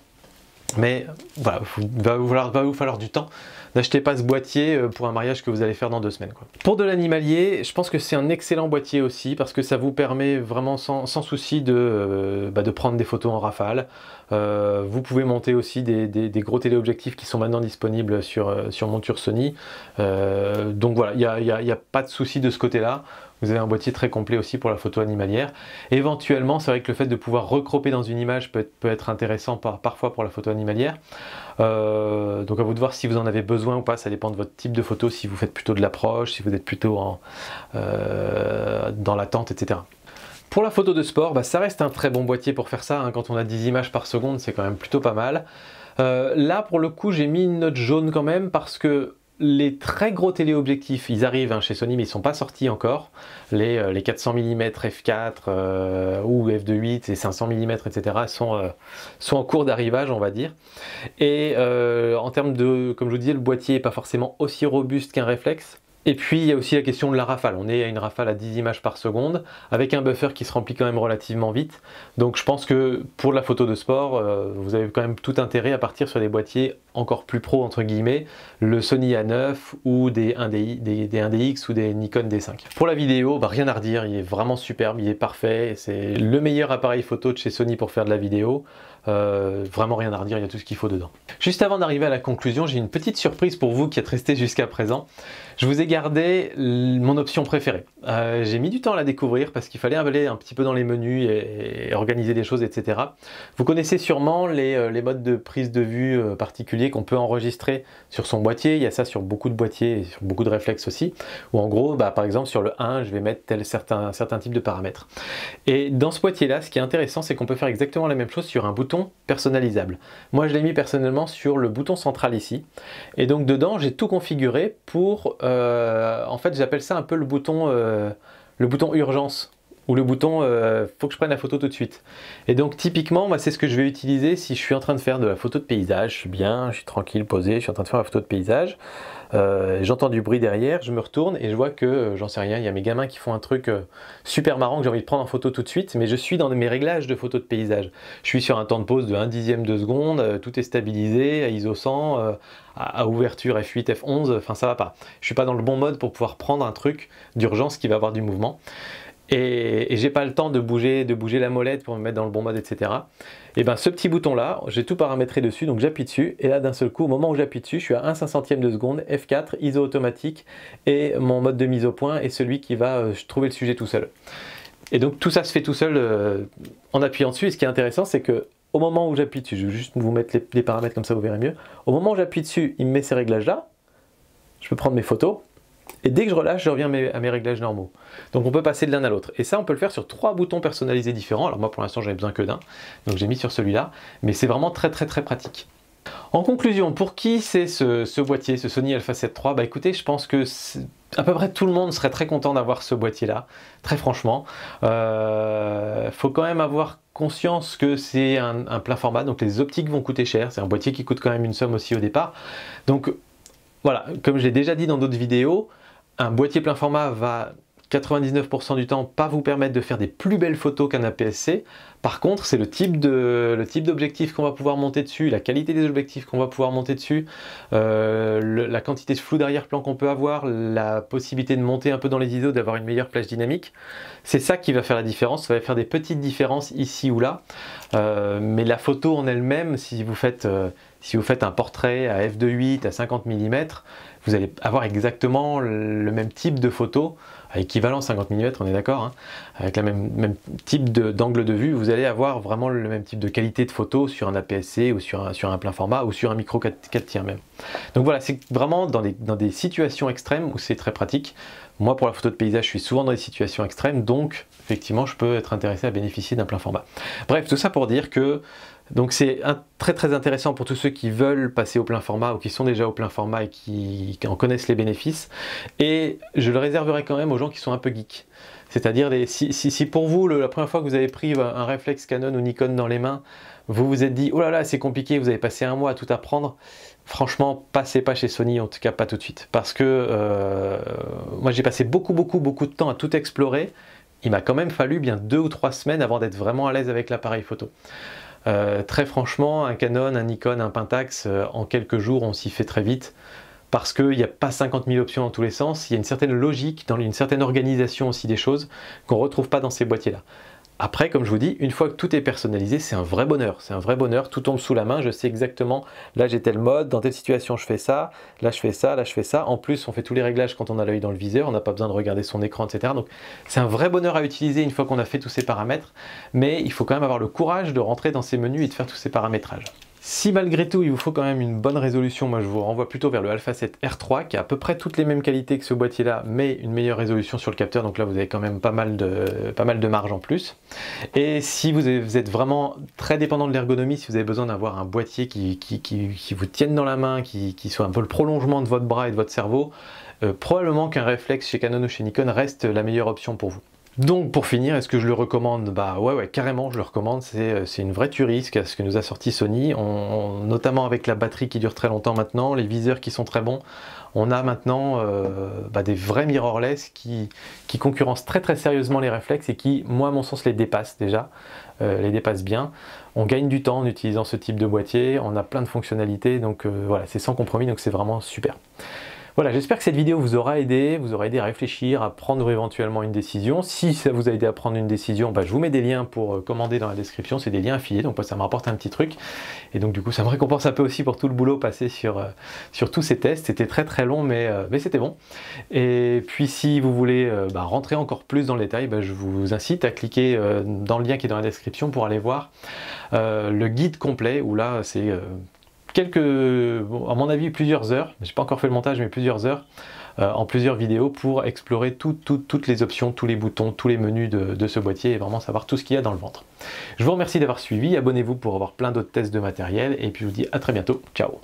Mais voilà, il va, vous falloir du temps n'achetez pas ce boîtier euh, pour un mariage que vous allez faire dans deux semaines. Pour de l'animalier, je pense que c'est un excellent boîtier aussi parce que ça vous permet vraiment sans, souci de, euh, bah, de, prendre des photos en rafale. Euh, vous pouvez monter aussi des, gros téléobjectifs qui sont maintenant disponibles sur, sur monture Sony. donc voilà, il n'y a, pas de souci de ce côté-là. Vous avez un boîtier très complet aussi pour la photo animalière. Éventuellement, c'est vrai que le fait de pouvoir recroper dans une image peut être, peut être intéressant parfois pour la photo animalière. donc à vous de voir si vous en avez besoin ou pas, ça dépend de votre type de photo, si vous faites plutôt de l'approche, si vous êtes plutôt en, euh, dans l'attente, etc. Pour la photo de sport, bah, ça reste un très bon boîtier pour faire ça. Hein. Quand on a 10 images par seconde, c'est quand même plutôt pas mal. Euh, là, pour le coup, j'ai mis une note jaune quand même parce que les très gros téléobjectifs, ils arrivent hein, chez Sony, mais ils ne sont pas sortis encore. Les, 400 mm f4 ou f2.8 et 500 mm, etc., sont, euh, sont en cours d'arrivage, on va dire. Et euh, en termes de, comme je vous disais, le boîtier n'est pas forcément aussi robuste qu'un réflexe. Et puis il y a aussi la question de la rafale. On est à une rafale à 10 images par seconde, avec un buffer qui se remplit quand même relativement vite. Donc je pense que pour la photo de sport, euh, vous avez quand même tout intérêt à partir sur des boîtiers encore plus pro entre guillemets, le Sony A9 ou des 1 dx ou des Nikon D5. Pour la vidéo, bah, rien à redire, il est vraiment superbe, il est parfait, c'est le meilleur appareil photo de chez Sony pour faire de la vidéo. Euh, vraiment rien à redire, il y a tout ce qu'il faut dedans. Juste avant d'arriver à la conclusion, j'ai une petite surprise pour vous qui êtes resté jusqu'à présent. Je vous ai gardé mon option préférée. Euh, j'ai mis du temps à la découvrir parce qu'il fallait aller un petit peu dans les menus et, organiser des choses, etc. Vous connaissez sûrement euh, les, modes de prise de vue euh, particuliers qu'on peut enregistrer sur son boîtier. Il y a ça sur beaucoup de boîtiers et sur beaucoup de réflexes aussi. Ou en gros, bah, par exemple sur le 1, je vais mettre tel certain, certain type de paramètres. Et dans ce boîtier-là, ce qui est intéressant, c'est qu'on peut faire exactement la même chose sur un bouton personnalisable. Moi, je l'ai mis personnellement sur le bouton central ici. Et donc dedans, j'ai tout configuré pour... Euh, en fait, j'appelle ça un peu le bouton, euh, le bouton urgence ou le bouton euh, faut que je prenne la photo tout de suite. Et donc typiquement, moi c'est ce que je vais utiliser si je suis en train de faire de la photo de paysage. Je suis bien, je suis tranquille, posé, je suis en train de faire la photo de paysage. Euh, j'entends du bruit derrière, je me retourne et je vois que, euh, j'en sais rien, il y a mes gamins qui font un truc super marrant que j'ai envie de prendre en photo tout de suite, mais je suis dans mes réglages de photo de paysage. Je suis sur un temps de pause de 1 dixième de seconde, tout est stabilisé, à ISO 100, à, à, ouverture F8, F11, enfin ça va pas. Je suis pas dans le bon mode pour pouvoir prendre un truc d'urgence qui va avoir du mouvement et, et j'ai pas le temps de bouger, de bouger la molette pour me mettre dans le bon mode, etc. Et bien ce petit bouton là, j'ai tout paramétré dessus, donc j'appuie dessus et là d'un seul coup, au moment où j'appuie dessus, je suis à 1 500 de seconde, F4, ISO automatique et mon mode de mise au point est celui qui va euh, trouver le sujet tout seul. Et donc tout ça se fait tout seul euh, en appuyant dessus. Et ce qui est intéressant, c'est que au moment où j'appuie dessus, je vais juste vous mettre les, les paramètres comme ça, vous verrez mieux. Au moment où j'appuie dessus, il me met ces réglages là. Je peux prendre mes photos et dès que je relâche, je reviens à mes, réglages normaux. Donc on peut passer de l'un à l'autre. Et ça, on peut le faire sur trois boutons personnalisés différents. Alors moi, pour l'instant, j'en ai besoin que d'un. Donc j'ai mis sur celui-là. Mais c'est vraiment très, très, très pratique. En conclusion, pour qui c'est ce, boîtier, ce Sony Alpha 7 III Bah écoutez, je pense que à peu près tout le monde serait très content d'avoir ce boîtier-là, très franchement. Euh, faut quand même avoir conscience que c'est un, un plein format, donc les optiques vont coûter cher. C'est un boîtier qui coûte quand même une somme aussi au départ. Donc voilà, comme j'ai déjà dit dans d'autres vidéos, un boîtier plein format va 99% du temps pas vous permettre de faire des plus belles photos qu'un APS-C. Par contre, c'est le type d'objectif qu'on va pouvoir monter dessus, la qualité des objectifs qu'on va pouvoir monter dessus, euh, la quantité de flou d'arrière-plan qu'on peut avoir, la possibilité de monter un peu dans les ISO, d'avoir une meilleure plage dynamique. C'est ça qui va faire la différence. Ça va faire des petites différences ici ou là, euh, mais la photo en elle-même, si vous faites euh, si vous faites un portrait à f2.8 à 50 mm, vous allez avoir exactement le même type de photo, à équivalent 50 mm, on est d'accord, hein. avec le même, type d'angle de, vue, vous allez avoir vraiment le même type de qualité de photo sur un APS-C ou sur un, plein format ou sur un micro 4, tiers même. Donc voilà, c'est vraiment dans des, dans des, situations extrêmes où c'est très pratique. Moi, pour la photo de paysage, je suis souvent dans des situations extrêmes, donc effectivement, je peux être intéressé à bénéficier d'un plein format. Bref, tout ça pour dire que donc c'est très très intéressant pour tous ceux qui veulent passer au plein format ou qui sont déjà au plein format et qui, en connaissent les bénéfices. Et je le réserverai quand même aux gens qui sont un peu geeks. C'est-à-dire si, pour vous, la première fois que vous avez pris un réflexe Canon ou Nikon dans les mains, vous vous êtes dit, oh là là, c'est compliqué, vous avez passé un mois à tout apprendre, franchement, passez pas chez Sony, en tout cas pas tout de suite. Parce que euh, moi j'ai passé beaucoup beaucoup beaucoup de temps à tout explorer, il m'a quand même fallu bien deux ou trois semaines avant d'être vraiment à l'aise avec l'appareil photo. Euh, très franchement, un Canon, un Nikon, un Pentax, euh, en quelques jours, on s'y fait très vite parce qu'il n'y a pas 50 000 options dans tous les sens, il y a une certaine logique, dans une certaine organisation aussi des choses qu'on ne retrouve pas dans ces boîtiers-là. Après, comme je vous dis, une fois que tout est personnalisé, c'est un vrai bonheur. C'est un vrai bonheur. Tout tombe sous la main. Je sais exactement, là j'ai tel mode, dans telle situation je fais ça, là je fais ça, là je fais ça. En plus, on fait tous les réglages quand on a l'œil dans le viseur. On n'a pas besoin de regarder son écran, etc. Donc c'est un vrai bonheur à utiliser une fois qu'on a fait tous ces paramètres. Mais il faut quand même avoir le courage de rentrer dans ces menus et de faire tous ces paramétrages. Si malgré tout il vous faut quand même une bonne résolution, moi je vous renvoie plutôt vers le Alpha 7 R3 qui a à peu près toutes les mêmes qualités que ce boîtier là mais une meilleure résolution sur le capteur donc là vous avez quand même pas mal de, pas mal de marge en plus. Et si vous, êtes vraiment très dépendant de l'ergonomie, si vous avez besoin d'avoir un boîtier qui, qui, vous tienne dans la main, qui, soit un peu le prolongement de votre bras et de votre cerveau, euh, probablement qu'un réflexe chez Canon ou chez Nikon reste la meilleure option pour vous. Donc pour finir, est-ce que je le recommande Bah ouais, ouais, carrément, je le recommande. C'est euh, une vraie tuerie ce que nous a sorti Sony, notamment avec la batterie qui dure très longtemps maintenant, les viseurs qui sont très bons. On a maintenant euh, bah, des vrais mirrorless qui, qui concurrencent très très sérieusement les réflexes et qui, moi à mon sens, les dépassent déjà, euh, les dépassent bien. On gagne du temps en utilisant ce type de boîtier, on a plein de fonctionnalités, donc voilà, c'est sans compromis, donc c'est vraiment super. Voilà, j'espère que cette vidéo vous aura aidé, vous aura aidé à réfléchir, à prendre éventuellement une décision. Si ça vous a aidé à prendre une décision, bah, je vous mets des liens pour euh, commander dans la description, c'est des liens affiliés, donc ça me rapporte un petit truc. Et donc du coup, ça me récompense un peu aussi pour tout le boulot passé sur, euh, sur tous ces tests. C'était très très long, mais, euh, c'était bon. Et puis si vous voulez bah, rentrer encore plus dans le détail, bah, je vous incite à cliquer dans le lien qui est dans la description pour aller voir le guide complet, où là, c'est quelques, à mon avis, plusieurs heures, j'ai pas encore fait le montage, mais plusieurs heures, euh, en plusieurs vidéos pour explorer toutes les options, tous les boutons, tous les menus de, de ce boîtier et vraiment savoir tout ce qu'il y a dans le ventre. Je vous remercie d'avoir suivi, abonnez-vous pour avoir plein d'autres tests de matériel et puis je vous dis à très bientôt, ciao